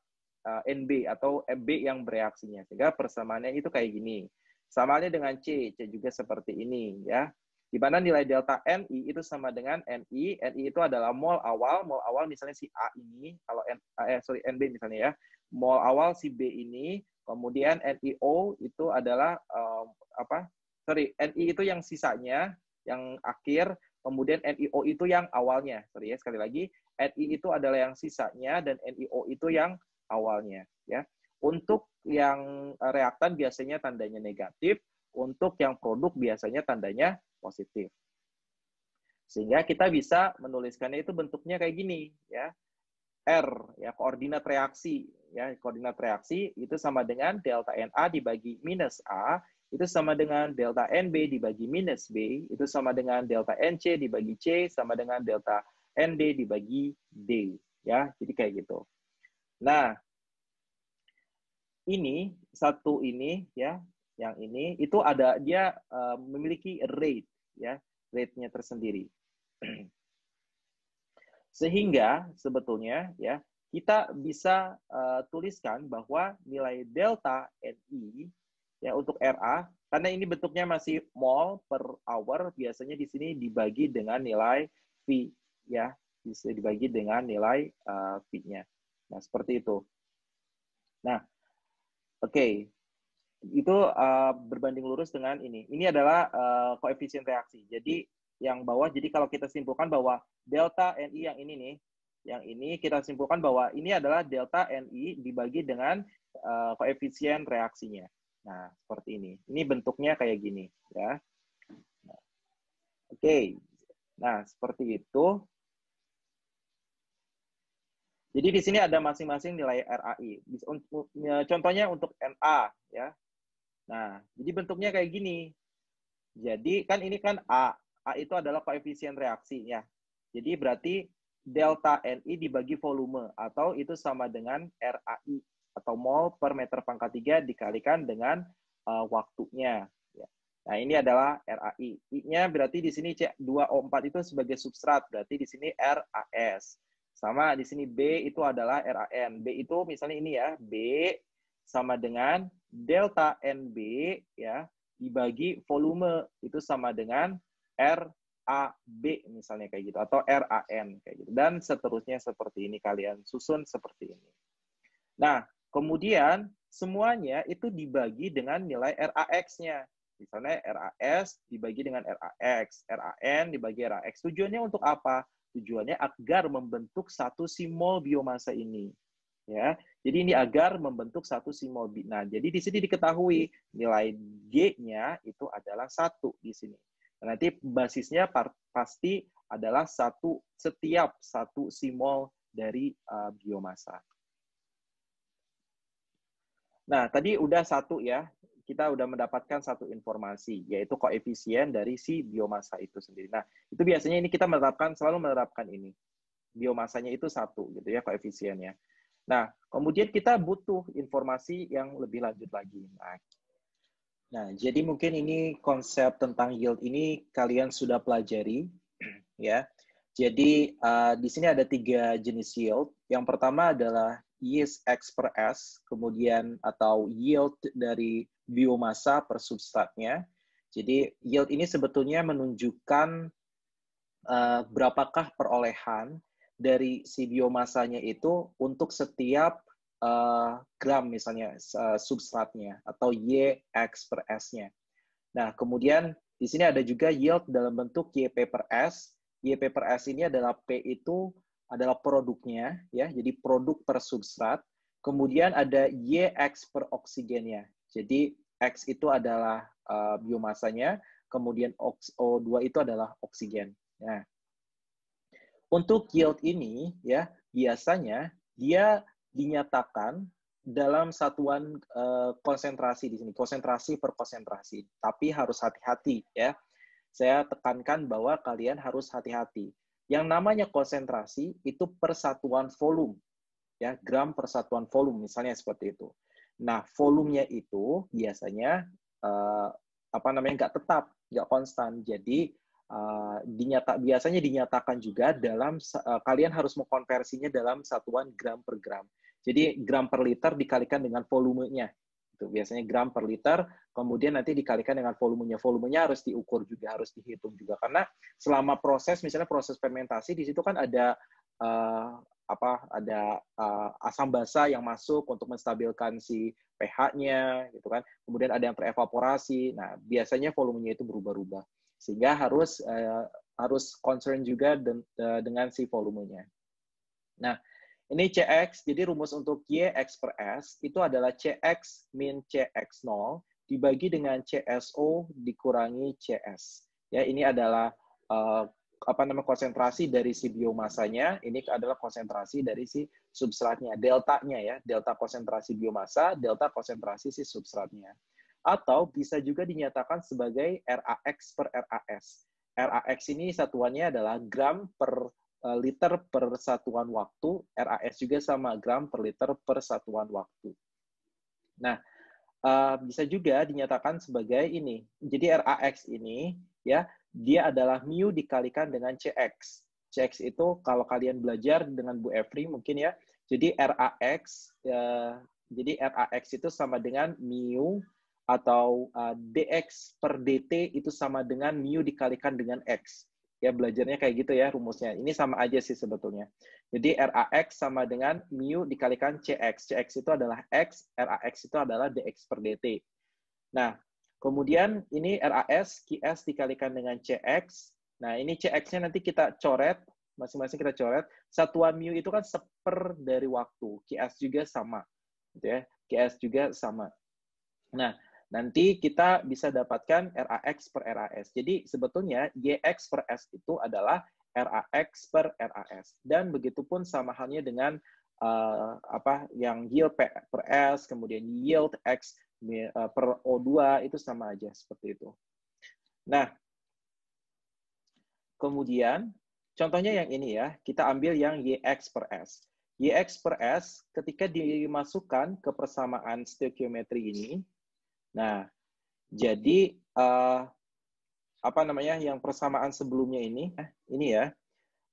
eh, NB atau MB yang bereaksinya. Sehingga persamaannya itu kayak gini. Samaannya dengan C, C juga seperti ini ya. Di mana nilai delta NI itu sama dengan NI, NI itu adalah mol awal, mol awal misalnya si A ini, kalau N, eh, sorry NB misalnya ya, mol awal si B ini, kemudian NIO itu adalah um, apa? Sorry, NI itu yang sisanya, yang akhir, kemudian NIO itu yang awalnya. Sorry ya, sekali lagi, NI itu adalah yang sisanya dan NIO itu yang awalnya, ya. Untuk yang eh, reaktan biasanya tandanya negatif, untuk yang produk biasanya tandanya positif. Sehingga kita bisa menuliskannya itu bentuknya kayak gini, ya. R ya koordinat reaksi ya koordinat reaksi itu sama dengan delta Na dibagi minus A itu sama dengan delta NB dibagi minus B, itu sama dengan delta NC dibagi C, sama dengan delta ND dibagi D. ya Jadi kayak gitu. Nah, ini, satu ini, ya yang ini, itu ada, dia uh, memiliki rate, ya rate-nya tersendiri. Sehingga sebetulnya ya kita bisa uh, tuliskan bahwa nilai delta NI e ya untuk RA karena ini bentuknya masih mol per hour biasanya di sini dibagi dengan nilai V ya bisa dibagi dengan nilai uh, fee-nya. Nah, seperti itu. Nah, oke. Okay. Itu uh, berbanding lurus dengan ini. Ini adalah uh, koefisien reaksi. Jadi yang bawah jadi kalau kita simpulkan bahwa delta NI yang ini nih, yang ini kita simpulkan bahwa ini adalah delta NI dibagi dengan uh, koefisien reaksinya. Nah, seperti ini. Ini bentuknya kayak gini, ya. Nah, oke. Okay. Nah, seperti itu. Jadi di sini ada masing-masing nilai RAI. Ya, contohnya untuk NA, ya. Nah, jadi bentuknya kayak gini. Jadi kan ini kan A. A itu adalah koefisien reaksi, ya. Jadi berarti delta NI dibagi volume atau itu sama dengan RAI atau mol per meter pangkat 3 dikalikan dengan uh, waktunya. Ya. Nah, ini adalah RAI. I-nya berarti di sini C2O4 itu sebagai substrat, berarti di sini RAS. Sama di sini B itu adalah RAN. B itu misalnya ini ya, B sama dengan delta NB ya dibagi volume itu sama dengan RAB misalnya kayak gitu atau RAN kayak gitu dan seterusnya seperti ini kalian susun seperti ini. Nah, Kemudian semuanya itu dibagi dengan nilai RAX-nya. Misalnya RAS dibagi dengan RAX, RAN dibagi RAX. Tujuannya untuk apa? Tujuannya agar membentuk satu simbol biomasa ini. Ya, jadi ini agar membentuk satu simbol Nah, jadi di sini diketahui nilai G-nya itu adalah satu di sini. Nah, nanti basisnya pasti adalah satu setiap satu simbol dari uh, biomasa. Nah, tadi udah satu ya, kita udah mendapatkan satu informasi, yaitu koefisien dari si biomasa itu sendiri. Nah, itu biasanya ini kita menerapkan, selalu menerapkan ini. Biomasanya itu satu, gitu ya, koefisiennya. Nah, kemudian kita butuh informasi yang lebih lanjut lagi. Nah, Nah, jadi mungkin ini konsep tentang yield ini kalian sudah pelajari, ya. Jadi uh, di sini ada tiga jenis yield. Yang pertama adalah yeast X per S, kemudian atau yield dari biomasa per substratnya. Jadi yield ini sebetulnya menunjukkan uh, berapakah perolehan dari si biomasanya itu untuk setiap uh, gram misalnya uh, substratnya atau Y X per S-nya. Nah, kemudian di sini ada juga yield dalam bentuk YP per S. YP per S ini adalah P itu adalah produknya, ya. Jadi produk per substrat. Kemudian ada YX per oksigennya. Jadi X itu adalah uh, biomasanya, kemudian O2 itu adalah oksigen. Nah, untuk yield ini ya biasanya dia dinyatakan dalam satuan uh, konsentrasi di sini, konsentrasi per konsentrasi. Tapi harus hati-hati ya. Saya tekankan bahwa kalian harus hati-hati. Yang namanya konsentrasi itu persatuan volume. Ya, gram persatuan volume misalnya seperti itu. Nah, volumenya itu biasanya uh, apa namanya nggak tetap, nggak konstan. Jadi uh, dinyata biasanya dinyatakan juga dalam uh, kalian harus mengkonversinya dalam satuan gram per gram. Jadi gram per liter dikalikan dengan volumenya itu biasanya gram per liter, kemudian nanti dikalikan dengan volumenya. Volumenya harus diukur juga, harus dihitung juga. Karena selama proses, misalnya proses fermentasi, di situ kan ada uh, apa ada uh, asam basa yang masuk untuk menstabilkan si pH-nya gitu kan. Kemudian ada yang terevaporasi. Nah, biasanya volumenya itu berubah-ubah. Sehingga harus uh, harus concern juga den, dengan si volumenya. Nah, ini CX, jadi rumus untuk Y X per S itu adalah CX min CX0 dibagi dengan CSO dikurangi CS. Ya, ini adalah uh, apa namanya konsentrasi dari si biomasanya, ini adalah konsentrasi dari si substratnya, deltanya ya, delta konsentrasi biomasa, delta konsentrasi si substratnya. Atau bisa juga dinyatakan sebagai RAX per RAS. RAX ini satuannya adalah gram per Eh, liter per satuan waktu, RAS juga sama gram per liter per satuan waktu. Nah, eh, bisa juga dinyatakan sebagai ini. Jadi RAX ini ya dia adalah mu dikalikan dengan CX. CX itu kalau kalian belajar dengan Bu Efri mungkin ya. Jadi RAX uh, eh, jadi RAX itu sama dengan mu atau uh, dx per dt itu sama dengan mu dikalikan dengan x ya belajarnya kayak gitu ya rumusnya. Ini sama aja sih sebetulnya. Jadi RAX sama dengan mu dikalikan CX. CX itu adalah X, RAX itu adalah DX per DT. Nah, kemudian ini RAS, QS dikalikan dengan CX. Nah, ini CX-nya nanti kita coret, masing-masing kita coret. Satuan mu itu kan seper dari waktu. QS juga sama. Gitu ya. QS juga sama. Nah, Nanti kita bisa dapatkan RAX per RAS. Jadi sebetulnya YX per S itu adalah RAX per RAS. Dan begitu pun sama halnya dengan uh, apa yang yield per S, kemudian yield X eh, per O2 itu sama aja seperti itu. Nah, kemudian contohnya yang ini ya, kita ambil yang YX per S. YX per S ketika dimasukkan ke persamaan stoichiometri ini, Nah, jadi uh, apa namanya yang persamaan sebelumnya ini, ini ya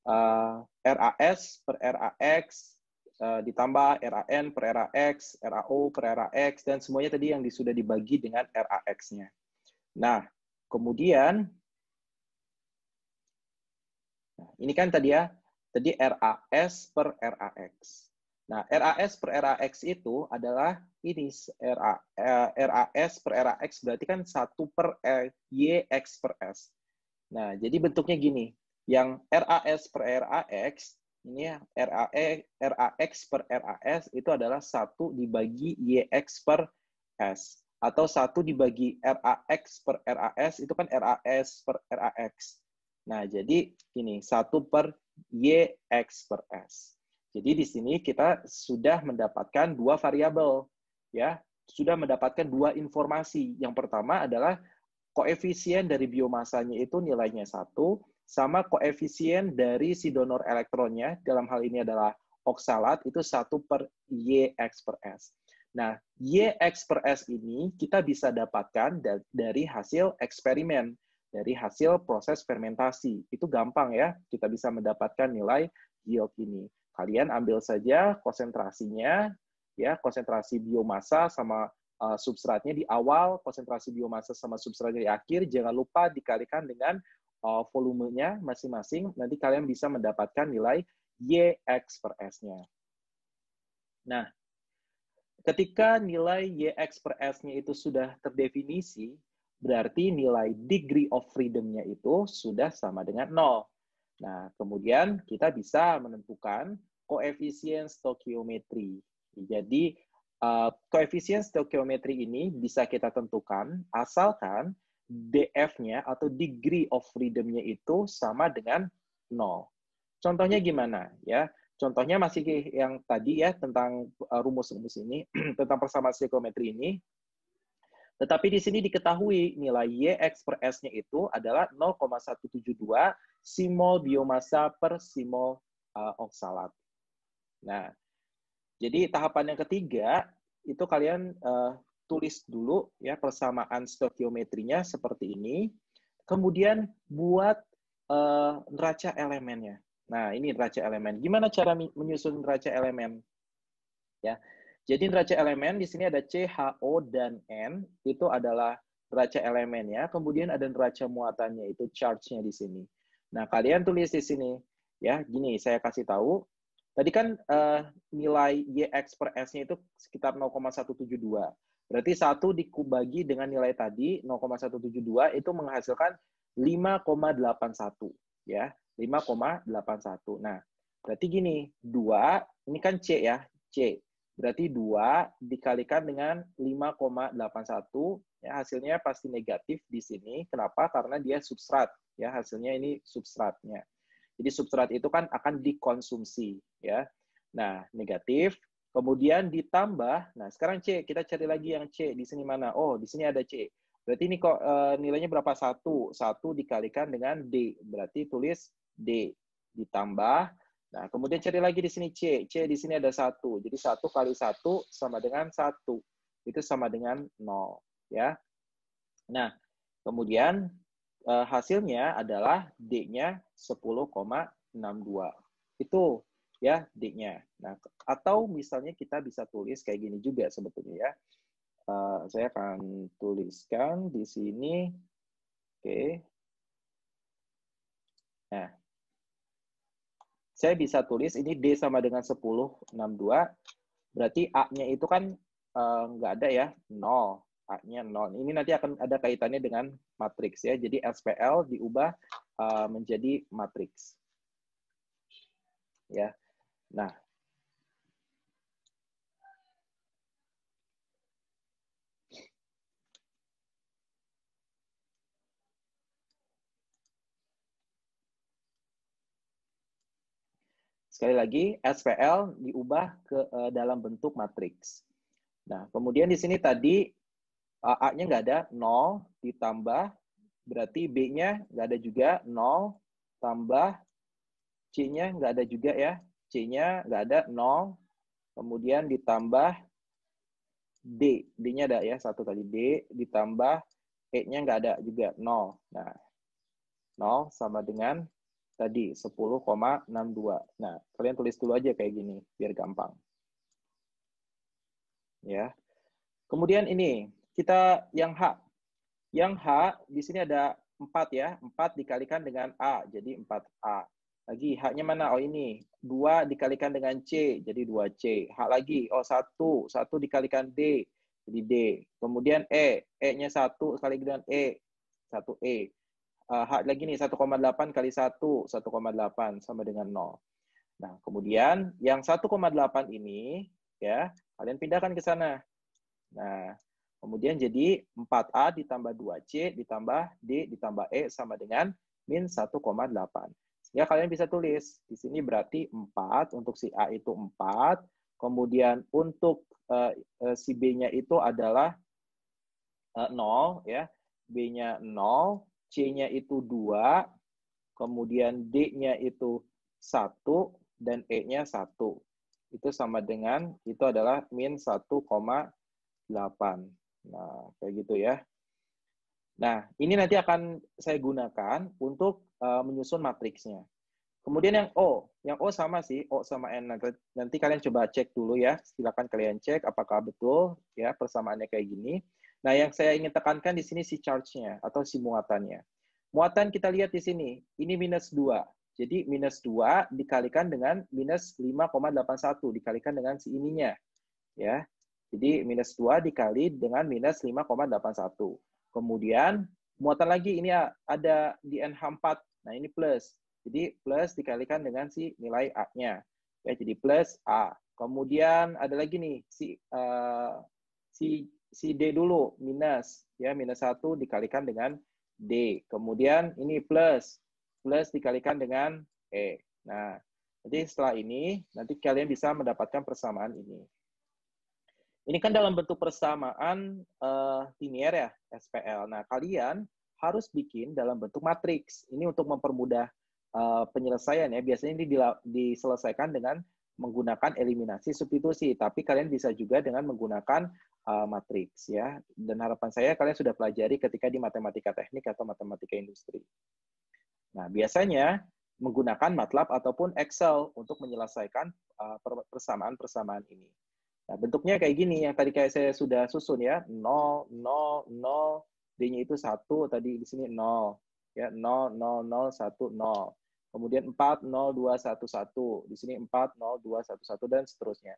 uh, eh, RAS per RAX uh, eh, ditambah RAN per RAX, RAO per RAX dan semuanya tadi yang sudah dibagi dengan RAX-nya. Nah, kemudian nah, ini kan tadi ya, tadi RAS per RAX. Nah, RAS per RAX itu adalah ini RAS per RAX berarti kan 1 per YX per S. Nah, jadi bentuknya gini. Yang RAS per RAX, ini RAE, RAX per RAS itu adalah 1 dibagi YX per S. Atau 1 dibagi RAX per RAS, itu kan RAS per RAX. Nah, jadi ini 1 per YX per S. Jadi di sini kita sudah mendapatkan dua variabel, ya, sudah mendapatkan dua informasi. Yang pertama adalah koefisien dari biomasanya itu nilainya satu, sama koefisien dari si donor elektronnya, dalam hal ini adalah oksalat, itu satu per YX per S. Nah, YX per S ini kita bisa dapatkan dari hasil eksperimen, dari hasil proses fermentasi. Itu gampang ya, kita bisa mendapatkan nilai yield ini. Kalian ambil saja konsentrasinya, ya konsentrasi biomasa sama eh, substratnya di awal, konsentrasi biomasa sama substratnya di akhir. Jangan lupa dikalikan dengan eh, volumenya masing-masing. Nanti kalian bisa mendapatkan nilai YX per S-nya. Nah, ketika nilai YX per S-nya itu sudah terdefinisi, berarti nilai degree of freedom-nya itu sudah sama dengan 0. Nah, kemudian kita bisa menentukan koefisien stoikiometri Jadi, eh, koefisien stoikiometri ini bisa kita tentukan asalkan DF-nya atau degree of freedom-nya itu sama dengan 0. Contohnya gimana ya? Contohnya masih yang tadi ya tentang eh, rumus-rumus ini, tentang persamaan stoikiometri ini. Tetapi di sini diketahui nilai YX per S-nya itu adalah 0,172 simol biomasa per simol uh, eh, oksalat. Nah, jadi tahapan yang ketiga itu kalian uh, tulis dulu ya persamaan stokiometrinya seperti ini. Kemudian buat uh, neraca elemennya. Nah, ini neraca elemen. Gimana cara menyusun neraca elemen? Ya. Jadi neraca elemen di sini ada C, H, O, dan N. Itu adalah neraca elemennya. Kemudian ada neraca muatannya, itu charge-nya di sini. Nah, kalian tulis di sini ya. Gini, saya kasih tahu. Tadi kan uh, nilai YX per S-nya itu sekitar 0,172. Berarti satu dibagi dengan nilai tadi 0,172 itu menghasilkan 5,81 ya. 5,81. Nah, berarti gini, 2 ini kan C ya, C. Berarti 2 dikalikan dengan 5,81, ya, hasilnya pasti negatif di sini. Kenapa? Karena dia substrat, ya hasilnya ini substratnya. Jadi substrat itu kan akan dikonsumsi, ya. Nah, negatif, kemudian ditambah. Nah, sekarang C, kita cari lagi yang C di sini mana? Oh, di sini ada C. Berarti ini kok eh, nilainya berapa? Satu. Satu dikalikan dengan D. Berarti tulis D ditambah Nah, kemudian cari lagi di sini C. C di sini ada satu. Jadi satu kali satu sama dengan satu. Itu sama dengan nol. Ya. Nah, kemudian eh, hasilnya adalah D-nya 10,62. Itu ya D-nya. Nah, atau misalnya kita bisa tulis kayak gini juga sebetulnya ya. Eh, saya akan tuliskan di sini. Oke. Nah, saya bisa tulis ini D sama dengan 10, 6, 2. Berarti A-nya itu kan eh, nggak uh, ada ya, 0. A-nya 0. Ini nanti akan ada kaitannya dengan matriks ya. Jadi SPL diubah uh, menjadi matriks. Ya. Nah, Sekali lagi, SPL diubah ke uh, dalam bentuk matriks. Nah, kemudian di sini tadi uh, A-nya nggak ada, 0 ditambah, berarti B-nya nggak ada juga, 0 tambah, C-nya nggak ada juga ya, C-nya nggak ada, 0, kemudian ditambah D, D-nya ada ya, satu kali D, ditambah E-nya nggak ada juga, 0. Nah, 0 sama dengan tadi 10,62. Nah, kalian tulis dulu aja kayak gini biar gampang. Ya. Kemudian ini kita yang H. Yang H di sini ada 4 ya. 4 dikalikan dengan A jadi 4A. Lagi H-nya mana? Oh ini. 2 dikalikan dengan C jadi 2C. H lagi. Oh 1. 1 dikalikan D jadi D. Kemudian E. E-nya 1 sekali dengan E. 1E uh, lagi nih 1,8 kali 1, 1,8 sama dengan 0. Nah, kemudian yang 1,8 ini ya, kalian pindahkan ke sana. Nah, kemudian jadi 4A ditambah 2C ditambah D ditambah E sama dengan min 1,8. Sehingga kalian bisa tulis, di sini berarti 4, untuk si A itu 4, kemudian untuk uh, uh, si B-nya itu adalah uh, 0, ya, B-nya 0, C-nya itu 2, kemudian D-nya itu 1, dan E-nya 1. Itu sama dengan, itu adalah min 1,8. Nah, kayak gitu ya. Nah, ini nanti akan saya gunakan untuk uh, menyusun matriksnya. Kemudian yang O, yang O sama sih, O sama N. Nanti, kalian coba cek dulu ya, silakan kalian cek apakah betul ya persamaannya kayak gini. Nah, yang saya ingin tekankan di sini si charge-nya atau si muatannya. Muatan kita lihat di sini, ini minus 2. Jadi minus 2 dikalikan dengan minus 5,81 dikalikan dengan si ininya. ya. Jadi minus 2 dikali dengan minus 5,81. Kemudian muatan lagi ini ada di NH4. Nah, ini plus. Jadi plus dikalikan dengan si nilai A-nya. Ya, jadi plus A. Kemudian ada lagi nih si uh, si si D dulu, minus. ya Minus 1 dikalikan dengan D. Kemudian ini plus. Plus dikalikan dengan E. Nah, jadi setelah ini, nanti kalian bisa mendapatkan persamaan ini. Ini kan dalam bentuk persamaan uh, eh, linier ya, SPL. Nah, kalian harus bikin dalam bentuk matriks. Ini untuk mempermudah uh, penyelesaian ya. Biasanya ini diselesaikan dengan menggunakan eliminasi substitusi, tapi kalian bisa juga dengan menggunakan uh, matriks ya. Dan harapan saya kalian sudah pelajari ketika di matematika teknik atau matematika industri. Nah, biasanya menggunakan MATLAB ataupun Excel untuk menyelesaikan eh, persamaan persamaan-persamaan ini. Nah, bentuknya kayak gini yang tadi kayak saya sudah susun ya, 0 0 0 D-nya itu 1, tadi di sini 0. Ya, 0 0 0 1 0. Kemudian 4 0 2 1 1, di sini 4 0 2 1 1 dan seterusnya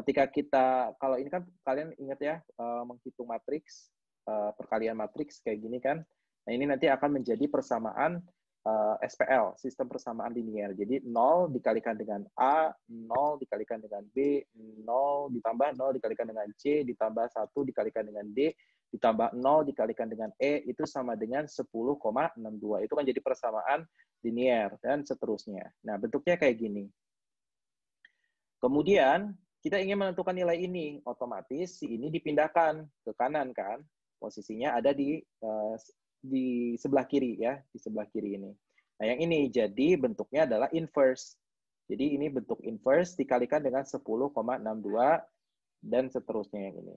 ketika kita kalau ini kan kalian ingat ya eh, menghitung matriks uh, perkalian matriks kayak gini kan nah ini nanti akan menjadi persamaan uh, eh, SPL sistem persamaan linier jadi 0 dikalikan dengan A 0 dikalikan dengan B 0 ditambah 0 dikalikan dengan C ditambah 1 dikalikan dengan D ditambah 0 dikalikan dengan E itu sama dengan 10,62 itu kan jadi persamaan linier dan seterusnya nah bentuknya kayak gini Kemudian kita ingin menentukan nilai ini, otomatis si ini dipindahkan ke kanan kan, posisinya ada di eh, di sebelah kiri ya, di sebelah kiri ini. Nah yang ini jadi bentuknya adalah inverse. Jadi ini bentuk inverse dikalikan dengan 10,62 dan seterusnya yang ini.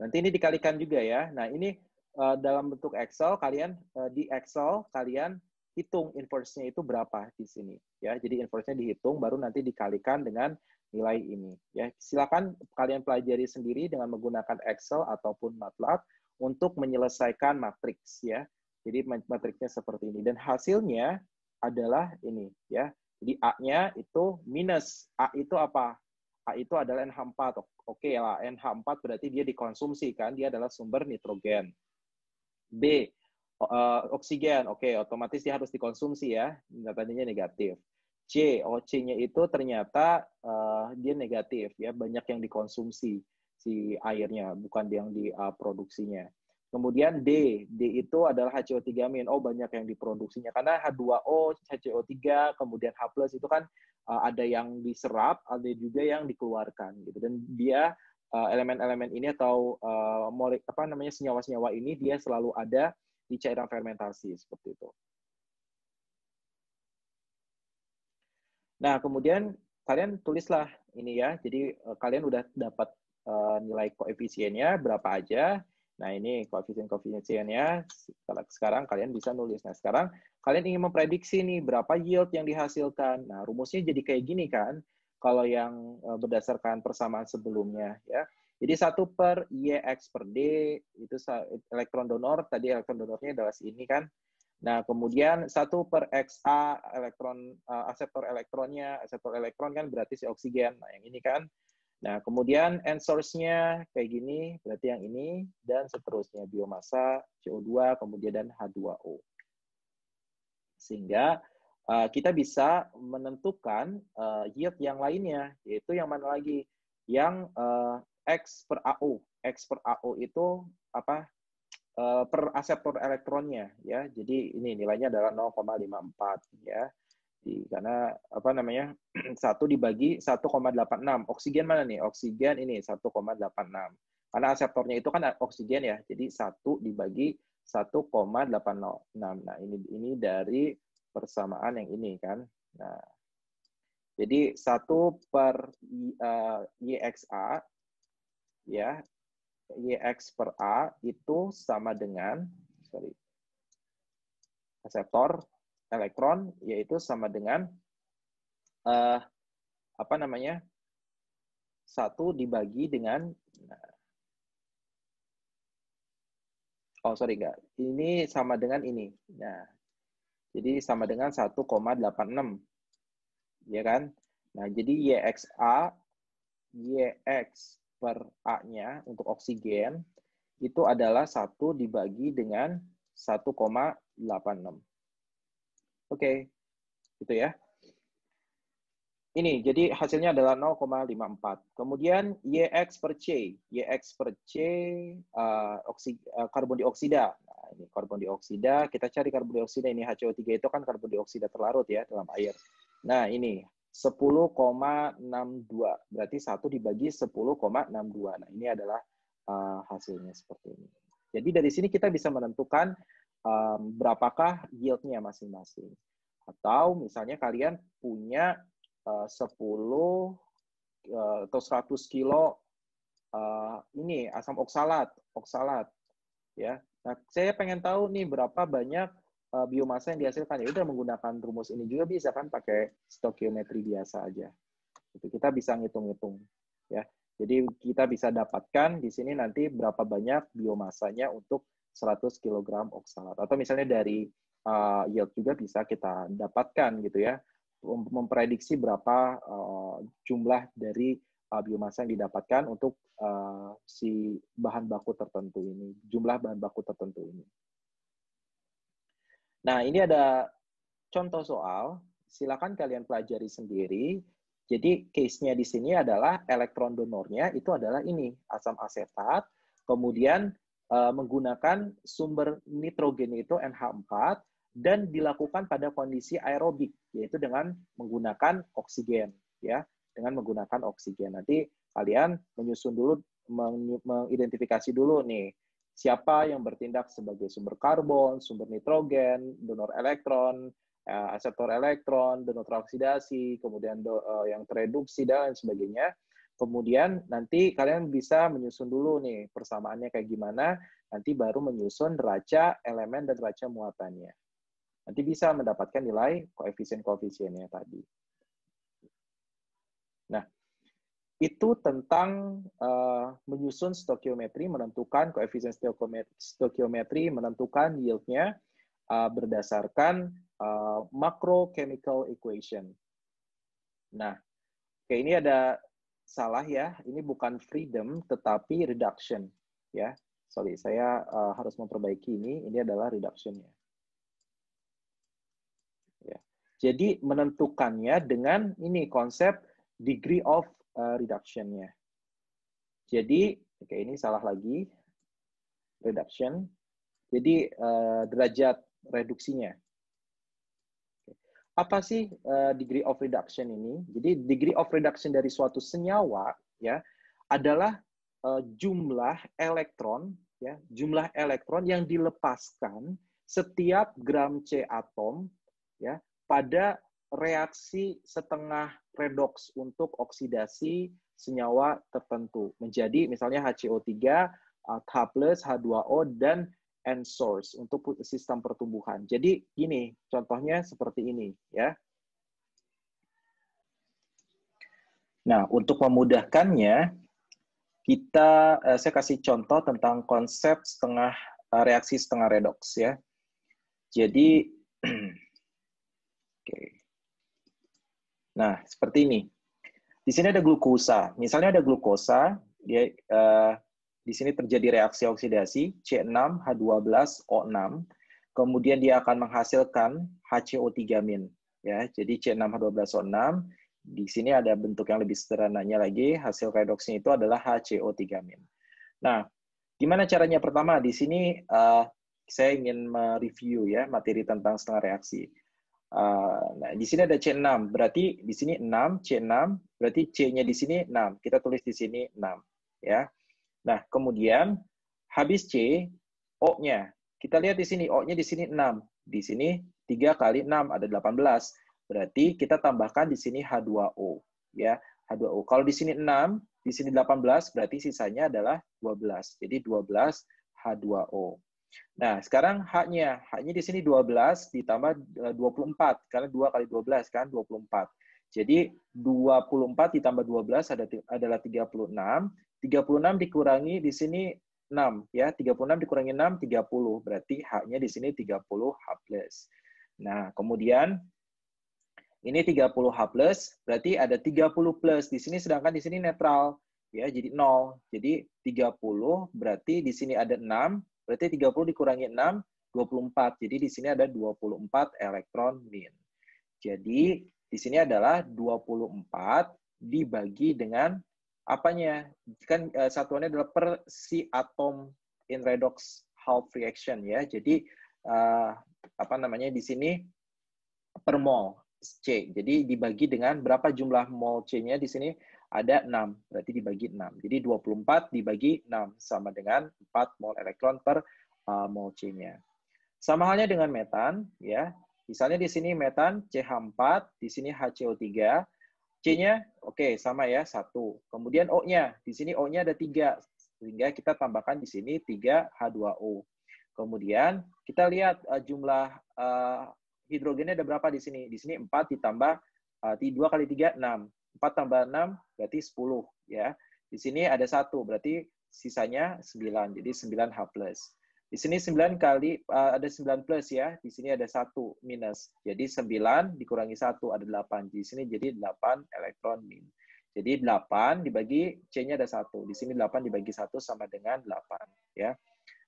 Nanti ini dikalikan juga ya. Nah ini eh, dalam bentuk Excel kalian eh, di Excel kalian hitung inverse-nya itu berapa di sini ya. Jadi inverse-nya dihitung baru nanti dikalikan dengan nilai ini. Ya, silakan kalian pelajari sendiri dengan menggunakan Excel ataupun MATLAB untuk menyelesaikan matriks ya. Jadi matriksnya seperti ini dan hasilnya adalah ini ya. Jadi A-nya itu minus. A itu apa? A itu adalah NH4. Oke ya lah, NH4 berarti dia dikonsumsi kan, dia adalah sumber nitrogen. B, eh, oksigen. Oke, otomatis dia harus dikonsumsi ya. Tadinya negatif. C, OC-nya itu ternyata uh, dia negatif ya, banyak yang dikonsumsi si airnya, bukan yang diproduksinya. Eh, kemudian D, D itu adalah HCO3 min. Oh, banyak yang diproduksinya. Karena H2O, HCO3, kemudian H+, itu kan uh, ada yang diserap, ada juga yang dikeluarkan gitu. Dan dia elemen-elemen ini atau uh, apa namanya senyawa-senyawa ini dia selalu ada di cairan fermentasi seperti itu. Nah, kemudian kalian tulislah ini ya. Jadi uh, kalian udah dapat uh, nilai koefisiennya berapa aja. Nah, ini koefisien-koefisiennya. Sekarang kalian bisa nulis. Nah, sekarang kalian ingin memprediksi nih berapa yield yang dihasilkan. Nah, rumusnya jadi kayak gini kan. Kalau yang uh, berdasarkan persamaan sebelumnya ya. Jadi satu per YX per D itu elektron donor, tadi elektron donornya adalah ini kan, Nah, kemudian satu per XA elektron uh, eh, aseptor elektronnya, aseptor elektron kan berarti si oksigen. Nah, yang ini kan. Nah, kemudian end source-nya kayak gini, berarti yang ini dan seterusnya biomasa CO2 kemudian dan H2O. Sehingga uh, kita bisa menentukan uh, yield yang lainnya, yaitu yang mana lagi? Yang uh, X per AO. X per AO itu apa? Eh, per aset elektronnya ya. Jadi ini nilainya adalah 0,54 ya. Di, karena apa namanya? satu dibagi 1,86. Oksigen mana nih? Oksigen ini 1,86. Karena aseptornya itu kan oksigen ya. Jadi satu dibagi 1,806. Nah, ini ini dari persamaan yang ini kan. Nah, jadi 1 per I, uh, eh, YXA ya YX per A itu sama dengan, sorry, reseptor elektron, yaitu sama dengan uh, apa namanya satu dibagi dengan nah, oh sorry enggak ini sama dengan ini nah jadi sama dengan 1,86 ya kan nah jadi YXA YX per A-nya untuk oksigen itu adalah satu dibagi dengan 1,86. Oke, okay. gitu ya. Ini, jadi hasilnya adalah 0,54. Kemudian YX per C. YX per C uh, oksi, uh, karbon dioksida. Nah, ini karbon dioksida. Kita cari karbon dioksida. Ini HCO3 itu kan karbon dioksida terlarut ya dalam air. Nah, ini 10,62. Berarti 1 dibagi 10,62. Nah, ini adalah uh, hasilnya seperti ini. Jadi dari sini kita bisa menentukan um, berapakah yieldnya masing-masing. Atau misalnya kalian punya uh, 10 uh, atau 100 kilo uh, ini asam oksalat, oksalat ya. Nah, saya pengen tahu nih berapa banyak uh, biomasa yang dihasilkan ya udah menggunakan rumus ini juga bisa kan pakai stoikiometri biasa aja itu kita bisa ngitung-ngitung ya jadi kita bisa dapatkan di sini nanti berapa banyak biomasanya untuk 100 kg oksalat atau misalnya dari uh, yield juga bisa kita dapatkan gitu ya memprediksi berapa uh, jumlah dari uh, biomasa yang didapatkan untuk uh, si bahan baku tertentu ini jumlah bahan baku tertentu ini Nah, ini ada contoh soal. Silakan kalian pelajari sendiri. Jadi, case-nya di sini adalah elektron donornya itu adalah ini, asam asetat. Kemudian uh, menggunakan sumber nitrogen itu NH4 dan dilakukan pada kondisi aerobik, yaitu dengan menggunakan oksigen. ya Dengan menggunakan oksigen. Nanti kalian menyusun dulu, mengidentifikasi dulu nih, siapa yang bertindak sebagai sumber karbon, sumber nitrogen, donor elektron, eh, asetor elektron, donor teroksidasi, kemudian do, eh, yang tereduksi dan sebagainya. Kemudian nanti kalian bisa menyusun dulu nih persamaannya kayak gimana, nanti baru menyusun raca elemen dan raca muatannya. Nanti bisa mendapatkan nilai koefisien-koefisiennya tadi. Nah, itu tentang uh, menyusun stoikiometri menentukan koefisien stoikiometri menentukan yieldnya uh, berdasarkan uh, macrochemical equation. Nah, kayak ini ada salah ya, ini bukan freedom tetapi reduction ya. Sorry, saya uh, harus memperbaiki ini. Ini adalah reductionnya. Ya. Jadi menentukannya dengan ini konsep degree of uh, reduction-nya. Jadi, oke okay, ini salah lagi. Reduction. Jadi, uh, derajat reduksinya. Apa sih uh, degree of reduction ini? Jadi, degree of reduction dari suatu senyawa ya adalah uh, jumlah elektron ya, jumlah elektron yang dilepaskan setiap gram C atom ya pada reaksi setengah redox untuk oksidasi senyawa tertentu menjadi misalnya HCO3, H+, H2O uh, dan N source untuk sistem pertumbuhan. Jadi gini, contohnya seperti ini ya. Nah, untuk memudahkannya, kita uh, saya kasih contoh tentang konsep setengah uh, reaksi setengah redox ya. Jadi Nah, seperti ini. Di sini ada glukosa. Misalnya ada glukosa, dia uh, di sini terjadi reaksi oksidasi C6H12O6. Kemudian dia akan menghasilkan HCO3-. Ya, jadi C6H12O6 di sini ada bentuk yang lebih sederhananya lagi, hasil redoksinya itu adalah HCO3-. Nah, gimana caranya? Pertama, di sini uh, saya ingin mereview ya materi tentang setengah reaksi. Uh, nah, di sini ada C6, berarti di sini 6, C6, berarti C-nya di sini 6. Kita tulis di sini 6. ya. Nah, kemudian habis C, O-nya. Kita lihat di sini, O-nya di sini 6. Di sini 3 kali 6, ada 18. Berarti kita tambahkan di sini H2O. ya H2O. Kalau di sini 6, di sini 18, berarti sisanya adalah 12. Jadi 12 H2O. Nah, sekarang haknya. Haknya di sini 12 ditambah 24, eh, karena 2 kali 12 kan, 24. Jadi 24 ditambah 12 ada, adalah 36. 36 dikurangi di sini 6 ya 36 dikurangi 6 30 berarti haknya di sini 30 H Nah, kemudian ini 30 H berarti ada 30 plus di sini sedangkan di sini netral ya jadi 0. Jadi 30 berarti di sini ada 6, Berarti 30 dikurangi 6, 24. Jadi di sini ada 24 elektron min. Jadi di sini adalah 24 dibagi dengan apanya? Kan eh, satuannya adalah per si atom in redox half reaction ya. Jadi eh, apa namanya di sini per mol C. Jadi dibagi dengan berapa jumlah mol C-nya di sini ada 6, berarti dibagi 6. Jadi 24 dibagi 6 sama dengan 4 mol elektron per uh, mol C-nya. Sama halnya dengan metan, ya. Misalnya di sini metan CH4, di sini HCO3, C-nya oke okay, sama ya, 1. Kemudian O-nya, di sini O-nya ada 3, sehingga kita tambahkan di sini 3H2O. Kemudian kita lihat uh, jumlah uh, hidrogennya ada berapa di sini? Di sini 4 ditambah uh, 2 kali 3, 6. 4 tambah 6 berarti 10 ya. Di sini ada satu berarti sisanya 9. Jadi 9H+. Di sini 9 kali eh, ada 9 plus ya. Di sini ada 1 minus. Jadi 9 dikurangi 1 ada 8. Di sini jadi 8 elektron min. Jadi 8 dibagi C-nya ada 1. Di sini 8 dibagi 1 sama dengan 8 ya.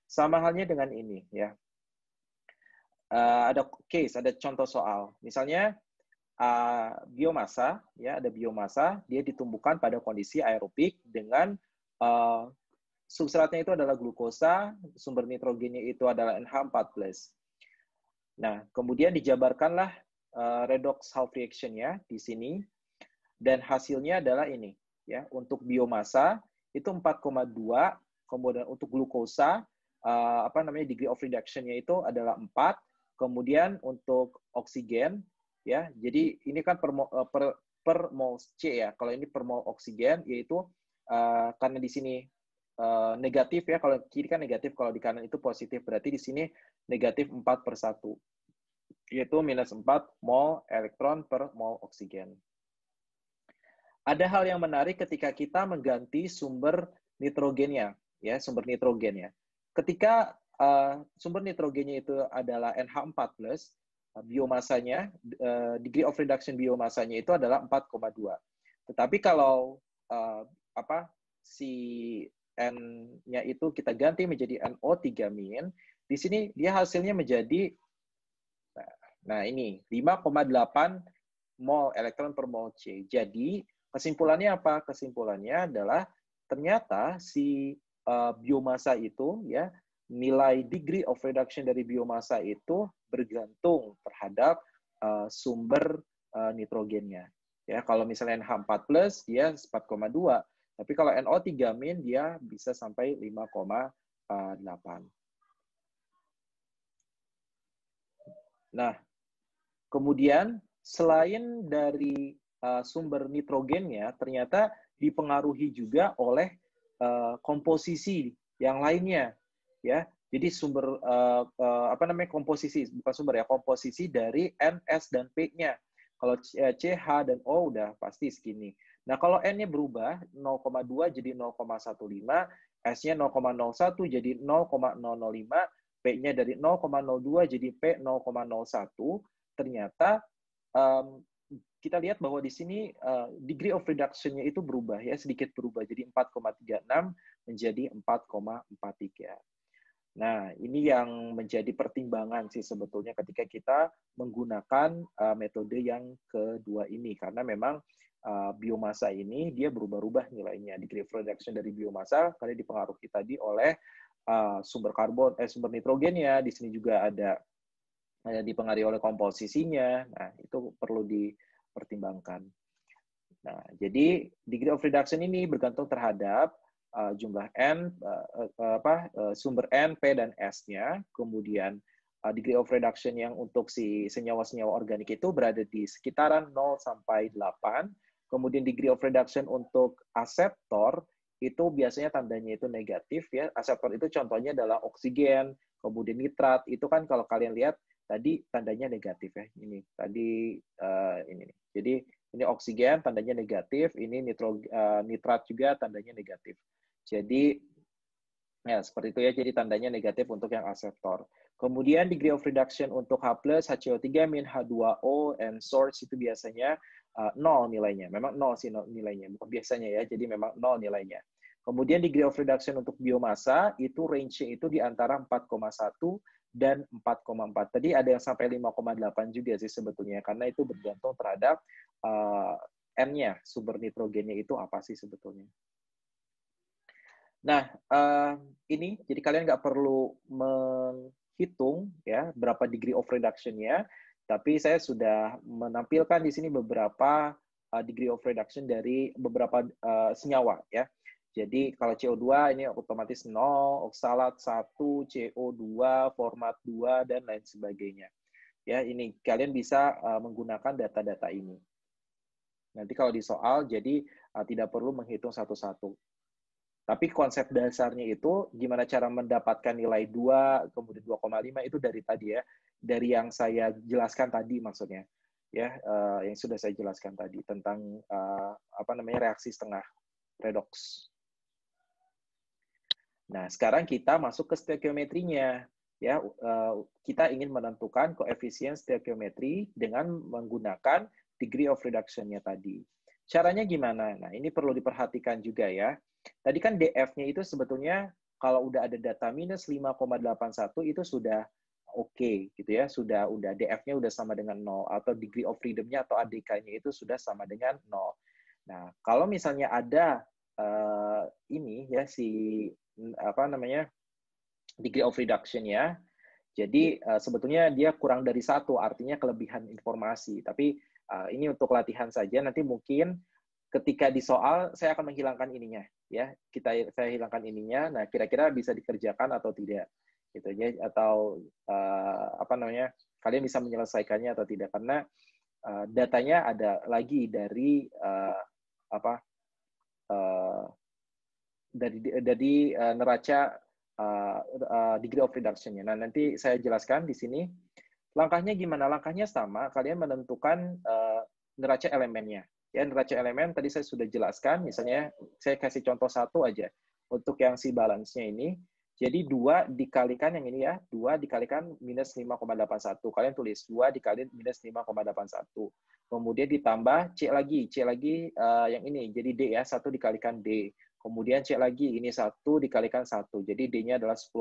Sama halnya dengan ini ya. Uh, ada case, ada contoh soal. Misalnya uh, biomasa, ya ada biomasa, dia ditumbuhkan pada kondisi aerobik dengan uh, substratnya itu adalah glukosa, sumber nitrogennya itu adalah nh 4 Nah, kemudian dijabarkanlah uh, redox half reaction ya di sini dan hasilnya adalah ini ya untuk biomasa itu 4,2 kemudian untuk glukosa uh, apa namanya degree of reduction-nya itu adalah 4 kemudian untuk oksigen ya. Jadi ini kan per, eh, per, per mol C ya. Kalau ini per mol oksigen yaitu uh, eh, karena di sini uh, negatif ya, kalau kiri kan negatif, kalau di kanan itu positif. Berarti di sini negatif 4 per 1. Yaitu minus 4 mol elektron per mol oksigen. Ada hal yang menarik ketika kita mengganti sumber nitrogennya, ya, sumber nitrogennya. Ketika uh, sumber nitrogennya itu adalah NH4+, Eh, biomasanya, eh, degree of reduction biomasanya itu adalah 4,2. Tetapi kalau eh, apa si N-nya itu kita ganti menjadi NO3 min, di sini dia hasilnya menjadi nah ini 5,8 mol elektron per mol C. Jadi kesimpulannya apa? Kesimpulannya adalah ternyata si uh, biomasa itu ya nilai degree of reduction dari biomasa itu bergantung terhadap uh, sumber uh, nitrogennya. Ya, kalau misalnya NH4+, plus dia 4,2. Tapi kalau NO3- dia bisa sampai 5,8. Nah, kemudian selain dari uh, sumber nitrogennya, ternyata dipengaruhi juga oleh uh, komposisi yang lainnya ya. Jadi sumber uh, uh, apa namanya komposisi bukan sumber ya komposisi dari N, S dan P-nya. Kalau eh, C, H dan O udah pasti segini. Nah, kalau N-nya berubah 0,2 jadi 0,15, S-nya 0,01 jadi 0,005, P-nya dari 0,02 jadi P 0,01. Ternyata um, kita lihat bahwa di sini uh, degree of reduction-nya itu berubah ya, sedikit berubah jadi 4,36 menjadi 4,43. Nah, ini yang menjadi pertimbangan sih sebetulnya ketika kita menggunakan uh, metode yang kedua ini karena memang uh, biomasa ini dia berubah-ubah nilainya di of reduction dari biomasa karena dipengaruhi tadi oleh uh, sumber karbon eh sumber nitrogennya di sini juga ada yang dipengaruhi oleh komposisinya. Nah, itu perlu dipertimbangkan. Nah, jadi degree of reduction ini bergantung terhadap Eh, jumlah n uh, uh, apa uh, sumber n p dan s-nya, kemudian uh, degree of reduction yang untuk si senyawa-senyawa organik itu berada di sekitaran 0 sampai 8. Kemudian degree of reduction untuk aseptor itu biasanya tandanya itu negatif ya. Aseptor itu contohnya adalah oksigen, kemudian nitrat. Itu kan kalau kalian lihat tadi tandanya negatif ya. Ini tadi uh, ini Jadi ini oksigen tandanya negatif, ini nitro, uh, nitrat juga tandanya negatif. Jadi ya seperti itu ya. Jadi tandanya negatif untuk yang aseptor. Kemudian degree of reduction untuk H+, HCO3-, H2O, and source itu biasanya uh, nol nilainya. Memang nol sih nol nilainya, bukan biasanya ya. Jadi memang nol nilainya. Kemudian degree of reduction untuk biomasa itu range-nya itu di antara 4,1 dan 4,4. Tadi ada yang sampai 5,8 juga sih sebetulnya karena itu bergantung terhadap uh, N-nya, sumber nitrogennya itu apa sih sebetulnya. Nah, uh, ini jadi kalian nggak perlu menghitung ya berapa degree of reduction ya, tapi saya sudah menampilkan di sini beberapa uh, degree of reduction dari beberapa uh, senyawa ya. Jadi kalau CO2 ini otomatis 0, oksalat 1, CO2, format 2 dan lain sebagainya. Ya, ini kalian bisa uh, menggunakan data-data ini. Nanti kalau di soal jadi uh, tidak perlu menghitung satu-satu. Tapi konsep dasarnya itu gimana cara mendapatkan nilai 2 kemudian 2,5 itu dari tadi ya, dari yang saya jelaskan tadi maksudnya. Ya, uh, yang sudah saya jelaskan tadi tentang uh, apa namanya reaksi setengah redox. Nah, sekarang kita masuk ke stekiometrinya. Ya, uh, kita ingin menentukan koefisien stekiometri dengan menggunakan degree of reduction-nya tadi. Caranya gimana? Nah, ini perlu diperhatikan juga ya. Tadi kan DF-nya itu sebetulnya kalau udah ada data minus 5,81 itu sudah oke okay, gitu ya, sudah udah DF-nya udah sama dengan 0 atau degree of freedom-nya atau ADK-nya itu sudah sama dengan 0. Nah, kalau misalnya ada uh, ini ya si apa namanya? degree of reduction ya. Jadi uh, sebetulnya dia kurang dari satu, artinya kelebihan informasi. Tapi uh, ini untuk latihan saja. Nanti mungkin ketika di soal saya akan menghilangkan ininya ya kita saya hilangkan ininya nah kira-kira bisa dikerjakan atau tidak gitu ya atau uh, apa namanya kalian bisa menyelesaikannya atau tidak karena uh, datanya ada lagi dari uh, apa uh, dari dari uh, neraca uh, uh, degree of reductionnya Nah nanti saya jelaskan di sini langkahnya gimana langkahnya sama kalian menentukan uh, neraca elemennya Ya, neraca elemen tadi saya sudah jelaskan, misalnya saya kasih contoh satu aja. Untuk yang si balance-nya ini, jadi dua dikalikan yang ini ya, dua dikalikan minus 5,81. Kalian tulis dua dikali minus 5,81. Kemudian ditambah C lagi, C lagi uh, yang ini, jadi D ya, satu dikalikan D. Kemudian C lagi, ini satu dikalikan satu, jadi D-nya adalah 10,62.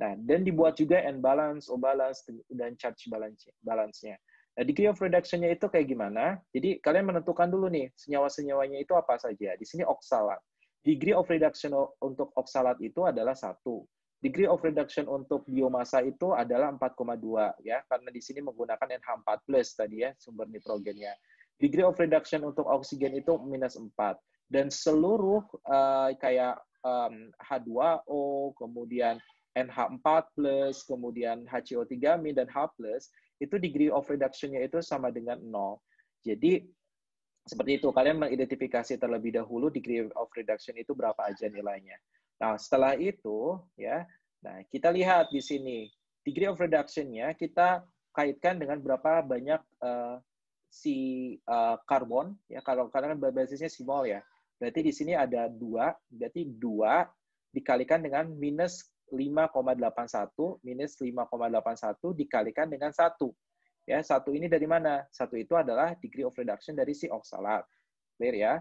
Nah, dan dibuat juga end balance, O balance, dan charge balance-nya. balance balance nya Nah, eh, degree of reduction-nya itu kayak gimana? Jadi kalian menentukan dulu nih senyawa-senyawanya itu apa saja. Di sini oksalat. Degree of reduction untuk oksalat itu adalah satu. Degree of reduction untuk biomasa itu adalah 4,2 ya, karena di sini menggunakan NH4+ tadi ya sumber nitrogennya. Degree of reduction untuk oksigen itu minus 4 dan seluruh uh, kayak um, H2O, kemudian NH4+, kemudian HCO3- dan H+, plus, itu degree of reduction-nya itu sama dengan 0, Jadi seperti itu kalian mengidentifikasi terlebih dahulu degree of reduction itu berapa aja nilainya. Nah, setelah itu ya, nah kita lihat di sini degree of reduction-nya kita kaitkan dengan berapa banyak uh, si uh, karbon ya kalau karena kan basisnya simbol ya. Berarti di sini ada dua, berarti dua dikalikan dengan minus 5,81 minus 5,81 dikalikan dengan 1. Ya, satu ini dari mana? Satu itu adalah degree of reduction dari si oksalat. Clear ya?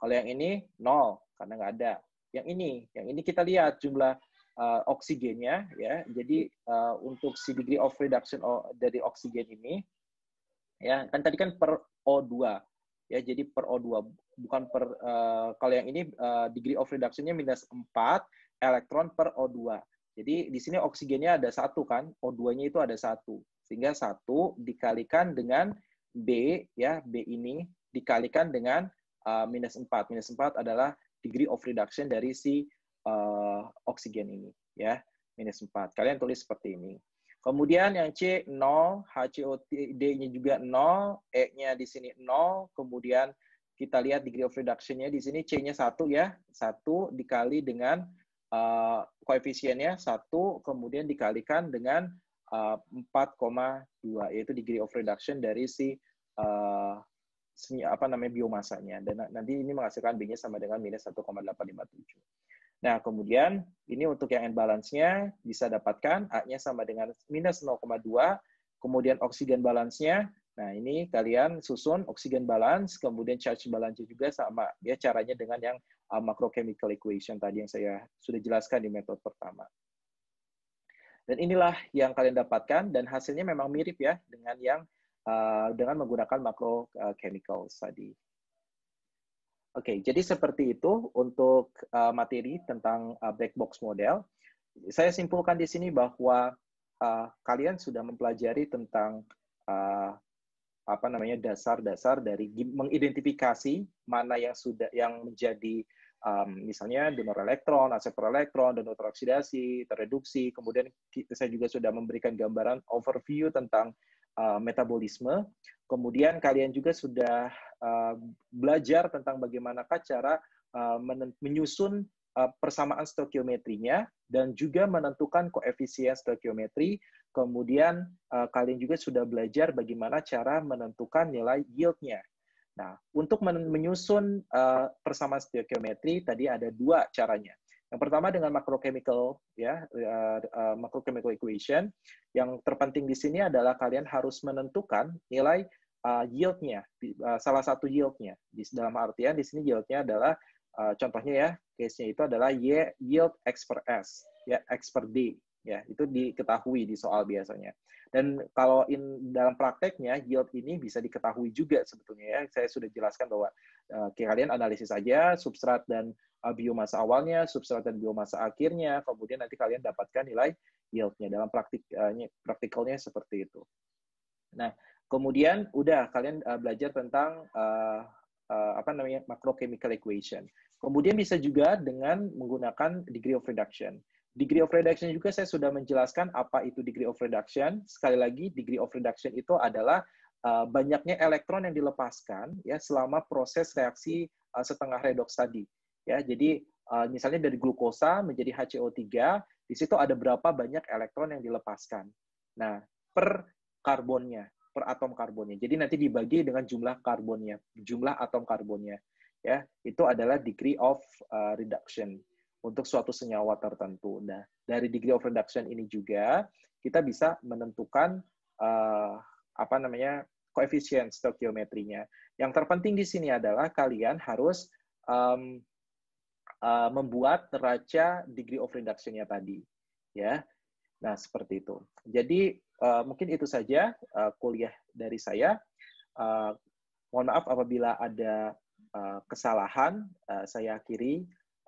Kalau yang ini 0 karena nggak ada. Yang ini, yang ini kita lihat jumlah uh, oksigennya ya. Jadi uh, untuk si degree of reduction oh, dari oksigen ini ya, kan tadi kan per O2 ya. Jadi per O2 bukan per uh, kalau yang ini uh, degree of reduction-nya minus 4 elektron per O2. Jadi di sini oksigennya ada satu kan, O2-nya itu ada satu. Sehingga satu dikalikan dengan B, ya B ini dikalikan dengan uh, minus 4. Minus 4 adalah degree of reduction dari si uh, oksigen ini. ya Minus 4. Kalian tulis seperti ini. Kemudian yang C 0, HCOD-nya juga 0, E-nya di sini 0, kemudian kita lihat degree of reduction-nya di sini C-nya 1 ya, 1 dikali dengan uh, koefisiennya satu kemudian dikalikan dengan uh, eh, 4,2 yaitu degree of reduction dari si uh, apa namanya biomasanya dan nanti ini menghasilkan b-nya sama dengan minus 1,857. Nah kemudian ini untuk yang end balance-nya bisa dapatkan a-nya sama dengan minus 0,2 kemudian oksigen balance-nya Nah, ini kalian susun oksigen balance, kemudian charge balance juga sama. Ya, caranya dengan yang uh, macrochemical equation tadi yang saya sudah jelaskan di metode pertama. Dan inilah yang kalian dapatkan dan hasilnya memang mirip ya dengan yang uh, dengan menggunakan macrochemical tadi. Oke, okay, jadi seperti itu untuk uh, materi tentang uh, black box model. Saya simpulkan di sini bahwa uh, kalian sudah mempelajari tentang uh, apa namanya dasar-dasar dari mengidentifikasi mana yang sudah yang menjadi um, misalnya donor elektron, aseptor elektron, donor teroksidasi, tereduksi. Kemudian saya juga sudah memberikan gambaran overview tentang uh, metabolisme. Kemudian kalian juga sudah uh, belajar tentang bagaimana cara uh, menyusun uh, persamaan stoikiometrinya dan juga menentukan koefisien stoikiometri. Kemudian uh, kalian juga sudah belajar bagaimana cara menentukan nilai yieldnya Nah, untuk menyusun uh, persamaan stereokilometri tadi ada dua caranya. Yang pertama dengan macrochemical ya uh, uh, macrochemical equation. Yang terpenting di sini adalah kalian harus menentukan nilai uh, yieldnya, uh, salah satu yieldnya. Di dalam artian di sini yieldnya adalah uh, contohnya ya, case-nya itu adalah y yield x per s, ya x per d ya itu diketahui di soal biasanya dan kalau in dalam prakteknya yield ini bisa diketahui juga sebetulnya ya saya sudah jelaskan bahwa uh, kalian analisis saja substrat dan uh, biomasa awalnya substrat dan biomasa akhirnya kemudian nanti kalian dapatkan nilai yieldnya dalam praktik uh, praktikalnya seperti itu nah kemudian udah kalian uh, belajar tentang uh, uh, apa namanya macrochemical equation kemudian bisa juga dengan menggunakan degree of reduction Degree of reduction juga saya sudah menjelaskan apa itu degree of reduction. Sekali lagi, degree of reduction itu adalah uh, banyaknya elektron yang dilepaskan ya selama proses reaksi uh, setengah redoks tadi. Ya, jadi uh, misalnya dari glukosa menjadi HCO3, di situ ada berapa banyak elektron yang dilepaskan. Nah, per karbonnya, per atom karbonnya. Jadi nanti dibagi dengan jumlah karbonnya, jumlah atom karbonnya. Ya, itu adalah degree of uh, reduction untuk suatu senyawa tertentu. Nah, dari degree of reduction ini juga kita bisa menentukan uh, apa namanya koefisien stokiometrinya. Yang terpenting di sini adalah kalian harus um, uh, membuat neraca degree of reduction-nya tadi, ya. Nah, seperti itu. Jadi uh, mungkin itu saja uh, kuliah dari saya. Uh, mohon maaf apabila ada uh, kesalahan, uh, saya akhiri.